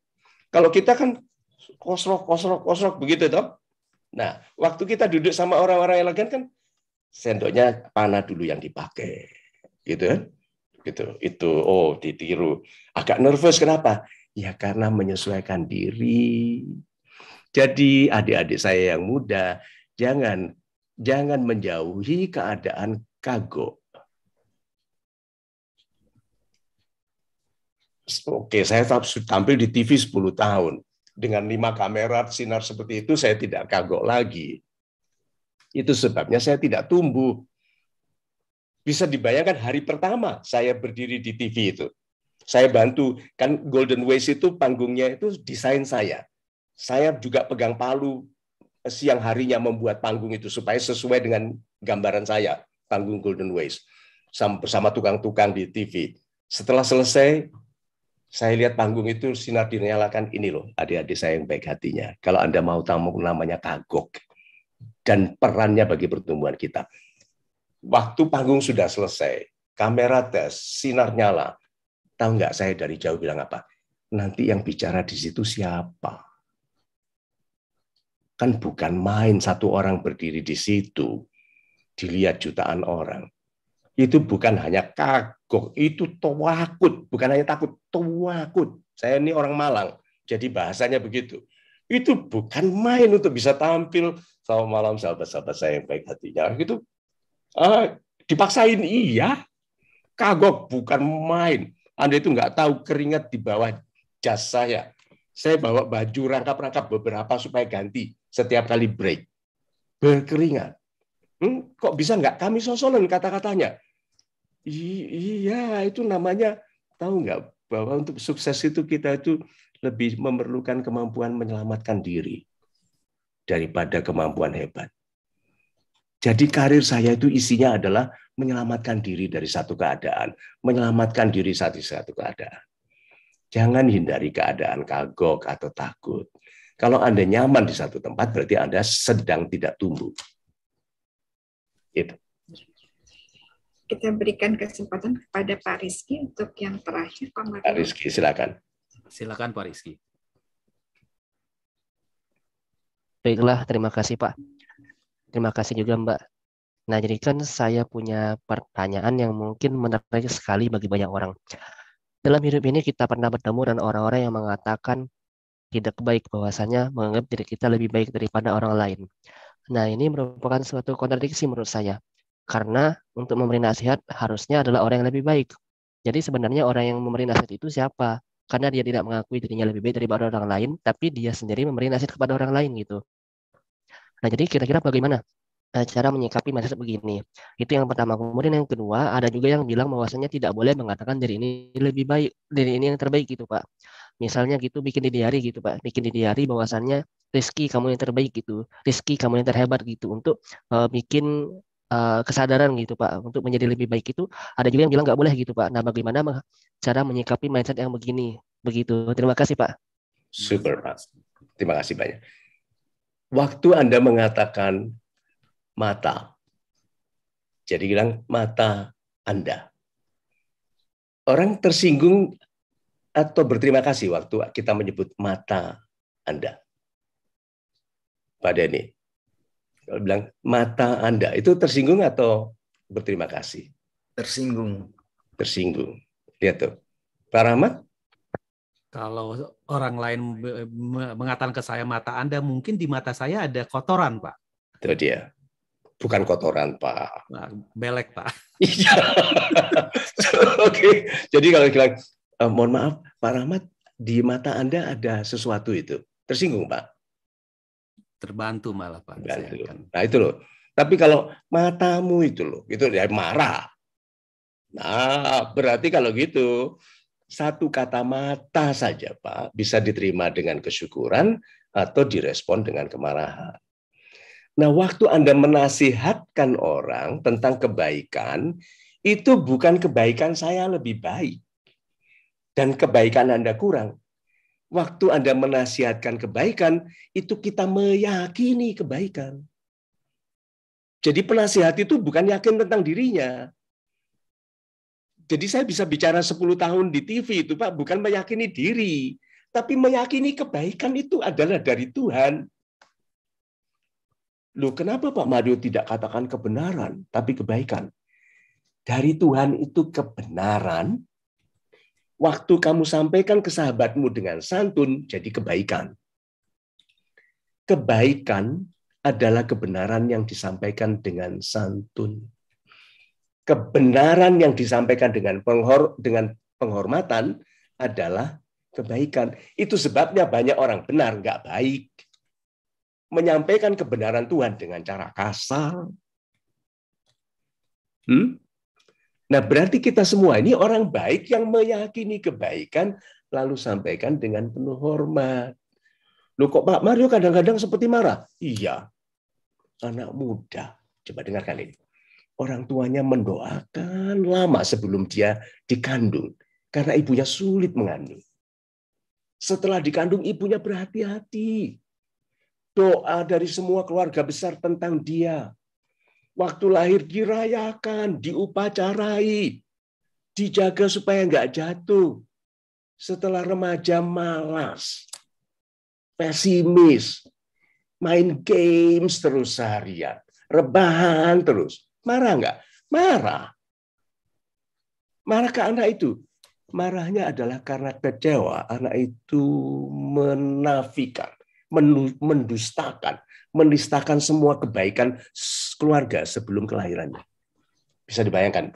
Kalau kita kan kosrok, kosrok, kosrok begitu toh. Nah, waktu kita duduk sama orang-orang elegan kan sendoknya panah dulu yang dipakai. Gitu kan? Gitu. Itu oh ditiru. Agak nervous kenapa? Ya karena menyesuaikan diri. Jadi adik-adik saya yang muda jangan jangan menjauhi keadaan kagok. Oke, saya tampil di TV 10 tahun dengan lima kamera sinar seperti itu saya tidak kagok lagi. Itu sebabnya saya tidak tumbuh. Bisa dibayangkan hari pertama saya berdiri di TV itu. Saya bantu, kan Golden Ways itu panggungnya itu desain saya. Saya juga pegang palu siang harinya membuat panggung itu supaya sesuai dengan gambaran saya, panggung Golden Ways. bersama tukang-tukang di TV. Setelah selesai, saya lihat panggung itu sinar dinyalakan ini loh adik-adik saya yang baik hatinya. Kalau Anda mau tamu namanya kagok dan perannya bagi pertumbuhan kita. Waktu panggung sudah selesai, kamera tes, sinar nyala. Tahu nggak saya dari jauh bilang apa? Nanti yang bicara di situ siapa? Kan bukan main satu orang berdiri di situ, dilihat jutaan orang. Itu bukan hanya kagok Gok itu tawakut, bukan hanya takut, tawakut. Saya ini orang Malang, jadi bahasanya begitu. Itu bukan main untuk bisa tampil selamat malam sahabat-sahabat saya yang baik hatinya. gitu uh, dipaksain iya, kagok bukan main. Anda itu nggak tahu keringat di bawah jas saya. Saya bawa baju rangkap-rangkap beberapa supaya ganti setiap kali break. Berkeringat. Hmm, kok bisa nggak kami sosolan kata-katanya? Iya, iya, itu namanya tahu nggak bahwa untuk sukses itu kita itu lebih memerlukan kemampuan menyelamatkan diri daripada kemampuan hebat. Jadi karir saya itu isinya adalah menyelamatkan diri dari satu keadaan, menyelamatkan diri di satu keadaan. Jangan hindari keadaan kagok atau takut. Kalau Anda nyaman di satu tempat, berarti Anda sedang tidak tumbuh. Itu kita berikan kesempatan kepada Pak Rizky untuk yang terakhir, Pak Pak Rizky, silakan. Silakan Pak Rizky. Baiklah, terima kasih Pak. Terima kasih juga Mbak. Nah, jadi kan saya punya pertanyaan yang mungkin menarik sekali bagi banyak orang. Dalam hidup ini kita pernah bertemu dengan orang-orang yang mengatakan tidak baik bahwasanya menganggap diri kita lebih baik daripada orang lain. Nah, ini merupakan suatu kontradiksi menurut saya. Karena untuk memberi nasihat harusnya adalah orang yang lebih baik. Jadi sebenarnya orang yang memberi nasihat itu siapa? Karena dia tidak mengakui dirinya lebih baik daripada orang lain, tapi dia sendiri memberi nasihat kepada orang lain gitu. Nah, jadi kira-kira bagaimana eh, cara menyikapi masalah begini. Itu yang pertama. Kemudian yang kedua, ada juga yang bilang bahwasanya tidak boleh mengatakan diri ini lebih baik, diri ini yang terbaik gitu, Pak. Misalnya gitu bikin di diary gitu, Pak. Bikin di diary bahwasannya Rizky kamu yang terbaik gitu, Rizky kamu yang terhebat gitu untuk uh, bikin Eh, kesadaran gitu Pak untuk menjadi lebih baik itu ada juga yang bilang nggak boleh gitu Pak. Nah bagaimana cara menyikapi mindset yang begini begitu? Terima kasih Pak. Super Pak. Terima kasih banyak. Waktu Anda mengatakan mata, jadi bilang mata Anda. Orang tersinggung atau berterima kasih waktu kita menyebut mata Anda. Pada ini, kalau bilang mata Anda itu tersinggung atau berterima kasih? Tersinggung. Tersinggung. Lihat tuh. Pak Rahmat? Kalau orang lain mengatakan ke saya mata Anda, mungkin di mata saya ada kotoran, Pak. Itu dia. Bukan kotoran, Pak. Nah, belek, Pak. Iya. Oke. Jadi kalau bilang, eh, mohon maaf, Pak Rahmat, di mata Anda ada sesuatu itu. Tersinggung, Pak terbantu malah Pak. Nah itu loh. Tapi kalau matamu itu loh, itu dia marah. Nah berarti kalau gitu satu kata mata saja Pak bisa diterima dengan kesyukuran atau direspon dengan kemarahan. Nah, waktu Anda menasihatkan orang tentang kebaikan, itu bukan kebaikan saya lebih baik dan kebaikan Anda kurang waktu Anda menasihatkan kebaikan, itu kita meyakini kebaikan. Jadi penasihat itu bukan yakin tentang dirinya. Jadi saya bisa bicara 10 tahun di TV itu Pak, bukan meyakini diri, tapi meyakini kebaikan itu adalah dari Tuhan. Loh, kenapa Pak Mario tidak katakan kebenaran, tapi kebaikan? Dari Tuhan itu kebenaran, waktu kamu sampaikan ke sahabatmu dengan santun jadi kebaikan. Kebaikan adalah kebenaran yang disampaikan dengan santun. Kebenaran yang disampaikan dengan penghor dengan penghormatan adalah kebaikan. Itu sebabnya banyak orang benar nggak baik. Menyampaikan kebenaran Tuhan dengan cara kasar. Hmm? Nah, berarti kita semua ini orang baik yang meyakini kebaikan lalu sampaikan dengan penuh hormat. Loh kok Pak Mario kadang-kadang seperti marah? Iya. Anak muda. Coba dengarkan ini. Orang tuanya mendoakan lama sebelum dia dikandung karena ibunya sulit mengandung. Setelah dikandung ibunya berhati-hati. Doa dari semua keluarga besar tentang dia Waktu lahir dirayakan, diupacarai, dijaga supaya nggak jatuh. Setelah remaja malas, pesimis, main games terus seharian, rebahan terus. Marah nggak? Marah. Marah ke anak itu. Marahnya adalah karena kecewa. Anak itu menafikan, mendustakan, mendustakan semua kebaikan keluarga sebelum kelahirannya. Bisa dibayangkan.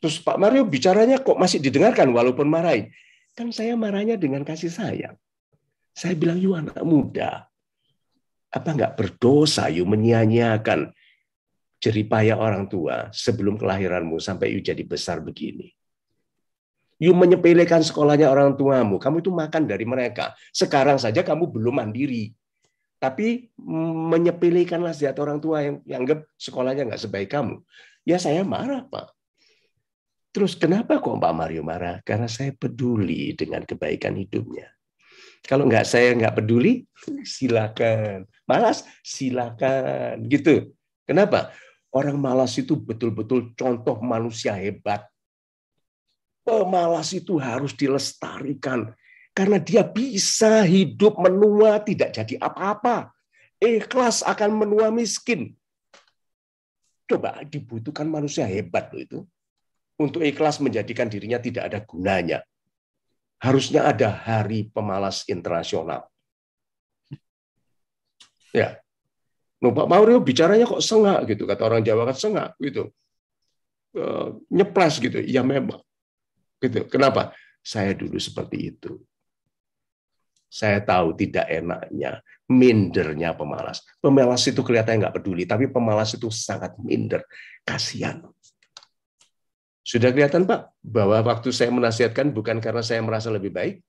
Terus Pak Mario bicaranya kok masih didengarkan walaupun marahin. Kan saya marahnya dengan kasih sayang. Saya bilang, you anak muda. Apa nggak berdosa you menyia-nyiakan jeripaya orang tua sebelum kelahiranmu sampai you jadi besar begini? You menyepelekan sekolahnya orang tuamu. Kamu itu makan dari mereka. Sekarang saja kamu belum mandiri tapi mm, menyepilikan nasihat orang tua yang anggap sekolahnya nggak sebaik kamu. Ya saya marah, Pak. Terus kenapa kok Pak Mario marah? Karena saya peduli dengan kebaikan hidupnya. Kalau nggak saya nggak peduli, silakan. Malas, silakan. Gitu. Kenapa? Orang malas itu betul-betul contoh manusia hebat. Pemalas itu harus dilestarikan, karena dia bisa hidup menua tidak jadi apa-apa. Ikhlas akan menua miskin. Coba dibutuhkan manusia hebat loh itu. Untuk ikhlas menjadikan dirinya tidak ada gunanya. Harusnya ada hari pemalas internasional. Ya. numpak Pak oh, bicaranya kok sengak gitu, kata orang Jawa kan sengak gitu. E, nyeplas gitu, ya memang. Gitu. Kenapa? Saya dulu seperti itu. Saya tahu tidak enaknya, mindernya pemalas. Pemalas itu kelihatannya nggak peduli, tapi pemalas itu sangat minder. Kasihan. Sudah kelihatan Pak, bahwa waktu saya menasihatkan bukan karena saya merasa lebih baik.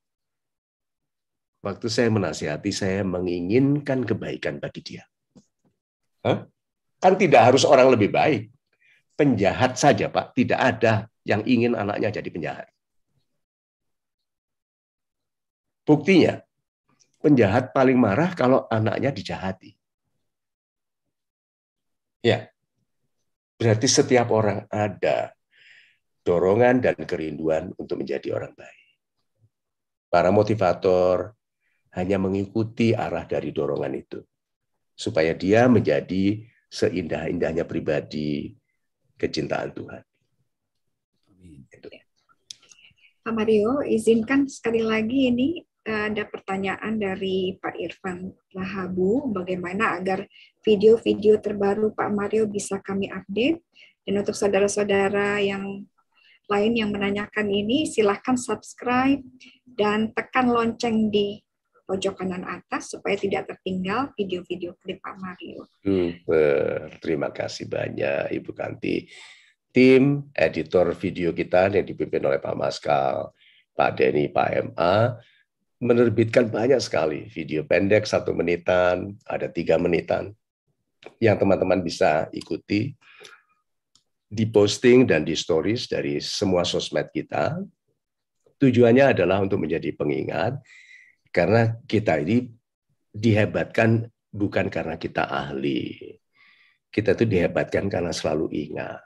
Waktu saya menasihati, saya menginginkan kebaikan bagi dia. Hah? Kan tidak harus orang lebih baik. Penjahat saja Pak, tidak ada yang ingin anaknya jadi penjahat. Buktinya, penjahat paling marah kalau anaknya dijahati. Ya. Berarti setiap orang ada dorongan dan kerinduan untuk menjadi orang baik. Para motivator hanya mengikuti arah dari dorongan itu supaya dia menjadi seindah-indahnya pribadi kecintaan Tuhan. Pak Mario, izinkan sekali lagi ini Eh, ada pertanyaan dari Pak Irfan Lahabu, bagaimana agar video-video terbaru Pak Mario bisa kami update? Dan untuk saudara-saudara yang lain yang menanyakan ini, silahkan subscribe dan tekan lonceng di pojok kanan atas supaya tidak tertinggal video-video dari Pak Mario. Super. Hmm, terima kasih banyak Ibu Kanti. Tim editor video kita yang dipimpin oleh Pak Maskal, Pak Denny, Pak MA, menerbitkan banyak sekali video pendek satu menitan, ada tiga menitan yang teman-teman bisa ikuti di posting dan di stories dari semua sosmed kita. Tujuannya adalah untuk menjadi pengingat karena kita ini dihebatkan bukan karena kita ahli. Kita itu dihebatkan karena selalu ingat.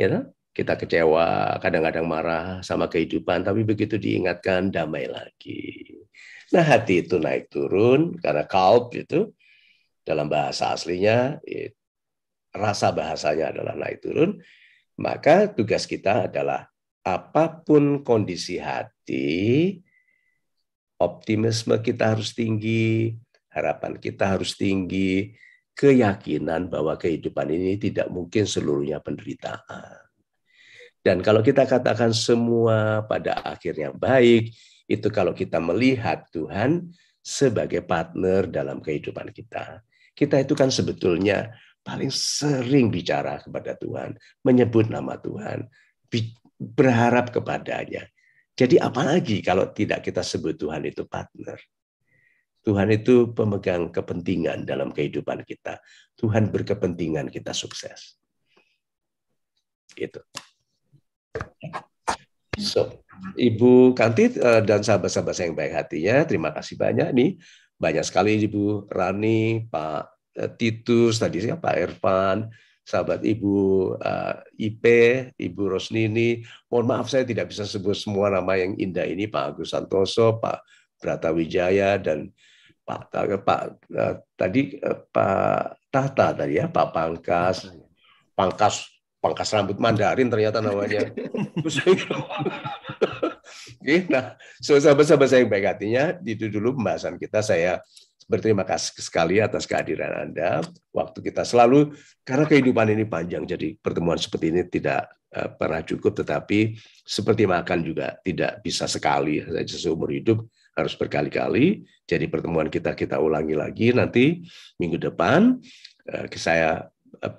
Ya, kita kecewa, kadang-kadang marah sama kehidupan, tapi begitu diingatkan damai lagi. Nah, hati itu naik turun karena kalb itu dalam bahasa aslinya ya, rasa bahasanya adalah naik turun, maka tugas kita adalah apapun kondisi hati optimisme kita harus tinggi, harapan kita harus tinggi, keyakinan bahwa kehidupan ini tidak mungkin seluruhnya penderitaan dan kalau kita katakan semua pada akhirnya baik, itu kalau kita melihat Tuhan sebagai partner dalam kehidupan kita. Kita itu kan sebetulnya paling sering bicara kepada Tuhan, menyebut nama Tuhan, berharap kepadanya. Jadi apalagi kalau tidak kita sebut Tuhan itu partner. Tuhan itu pemegang kepentingan dalam kehidupan kita. Tuhan berkepentingan kita sukses. Gitu. So, Ibu Kanti eh, dan sahabat-sahabat saya yang baik hatinya, terima kasih banyak nih. Banyak sekali Ibu Rani, Pak eh, Titus, tadi siapa Pak Ervan, sahabat Ibu uh, eh, IP, Ibu Rosnini. Mohon maaf saya tidak bisa sebut semua nama yang indah ini, Pak Agus Santoso, Pak Brata Wijaya, dan Pak, Pak uh, tadi uh, Pak Tahta tadi ya, Pak Pangkas, Pangkas pangkas rambut Mandarin ternyata namanya. nah, so sahabat-sahabat saya yang baik hatinya, itu dulu pembahasan kita. Saya berterima kasih sekali atas kehadiran Anda. Waktu kita selalu, karena kehidupan ini panjang, jadi pertemuan seperti ini tidak eh, pernah cukup, tetapi seperti makan juga tidak bisa sekali saja seumur hidup harus berkali-kali. Jadi pertemuan kita kita ulangi lagi nanti minggu depan. Eh, saya eh,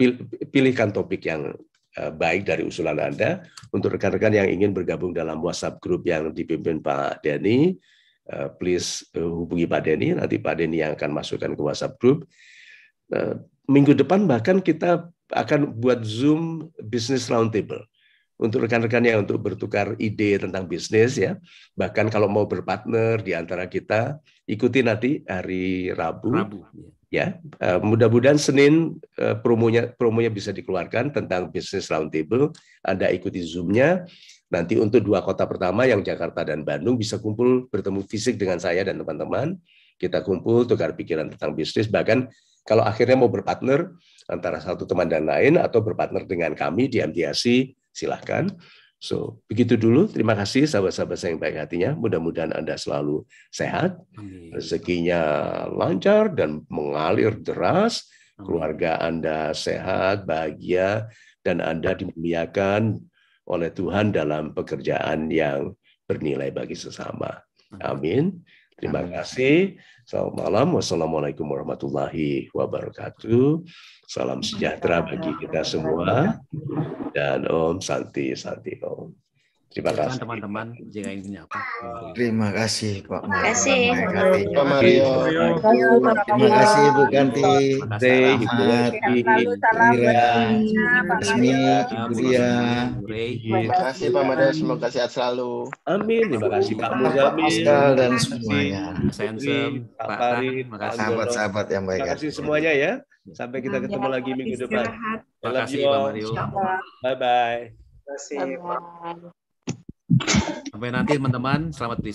pilihkan topik yang Eh, baik dari usulan Anda. Untuk rekan-rekan yang ingin bergabung dalam WhatsApp grup yang dipimpin Pak Denny, eh, please eh, hubungi Pak Denny, nanti Pak Denny yang akan masukkan ke WhatsApp grup. Minggu depan bahkan kita akan buat Zoom Business Roundtable untuk rekan-rekan yang untuk bertukar ide tentang bisnis ya. Bahkan kalau mau berpartner di antara kita, ikuti nanti hari Rabu. Rabu. Ya ya eh, mudah-mudahan Senin eh, promonya promonya bisa dikeluarkan tentang bisnis roundtable Anda ikuti zoomnya nanti untuk dua kota pertama yang Jakarta dan Bandung bisa kumpul bertemu fisik dengan saya dan teman-teman kita kumpul tukar pikiran tentang bisnis bahkan kalau akhirnya mau berpartner antara satu teman dan lain atau berpartner dengan kami di MTSI silahkan So, begitu dulu. Terima kasih sahabat-sahabat saya yang baik hatinya. Mudah-mudahan Anda selalu sehat, rezekinya lancar dan mengalir deras, keluarga Anda sehat, bahagia, dan Anda dimuliakan oleh Tuhan dalam pekerjaan yang bernilai bagi sesama. Amin. Terima kasih. Selamat malam. Wassalamualaikum warahmatullahi wabarakatuh. Salam sejahtera bagi kita semua. Dan Om Santi Santi Om. Terima kasih. Teman-teman, jika ingin menyapa. Terima kasih Pak Terima kasih. Pak Mario. Terima kasih Bu Ganti. Terima kasih, Ira, Ibu Terima kasih Pak Mario, semoga sehat selalu. Amin. Terima kasih Pak Pak Pascal dan semuanya. kasih Pak Farid. Sahabat-sahabat yang baik. Terima kasih semuanya ya. Sampai kita ketemu lagi minggu depan. Terima kasih Pak Mario. Bye-bye. Terima kasih. Sampai nanti teman-teman, selamat beristirahat.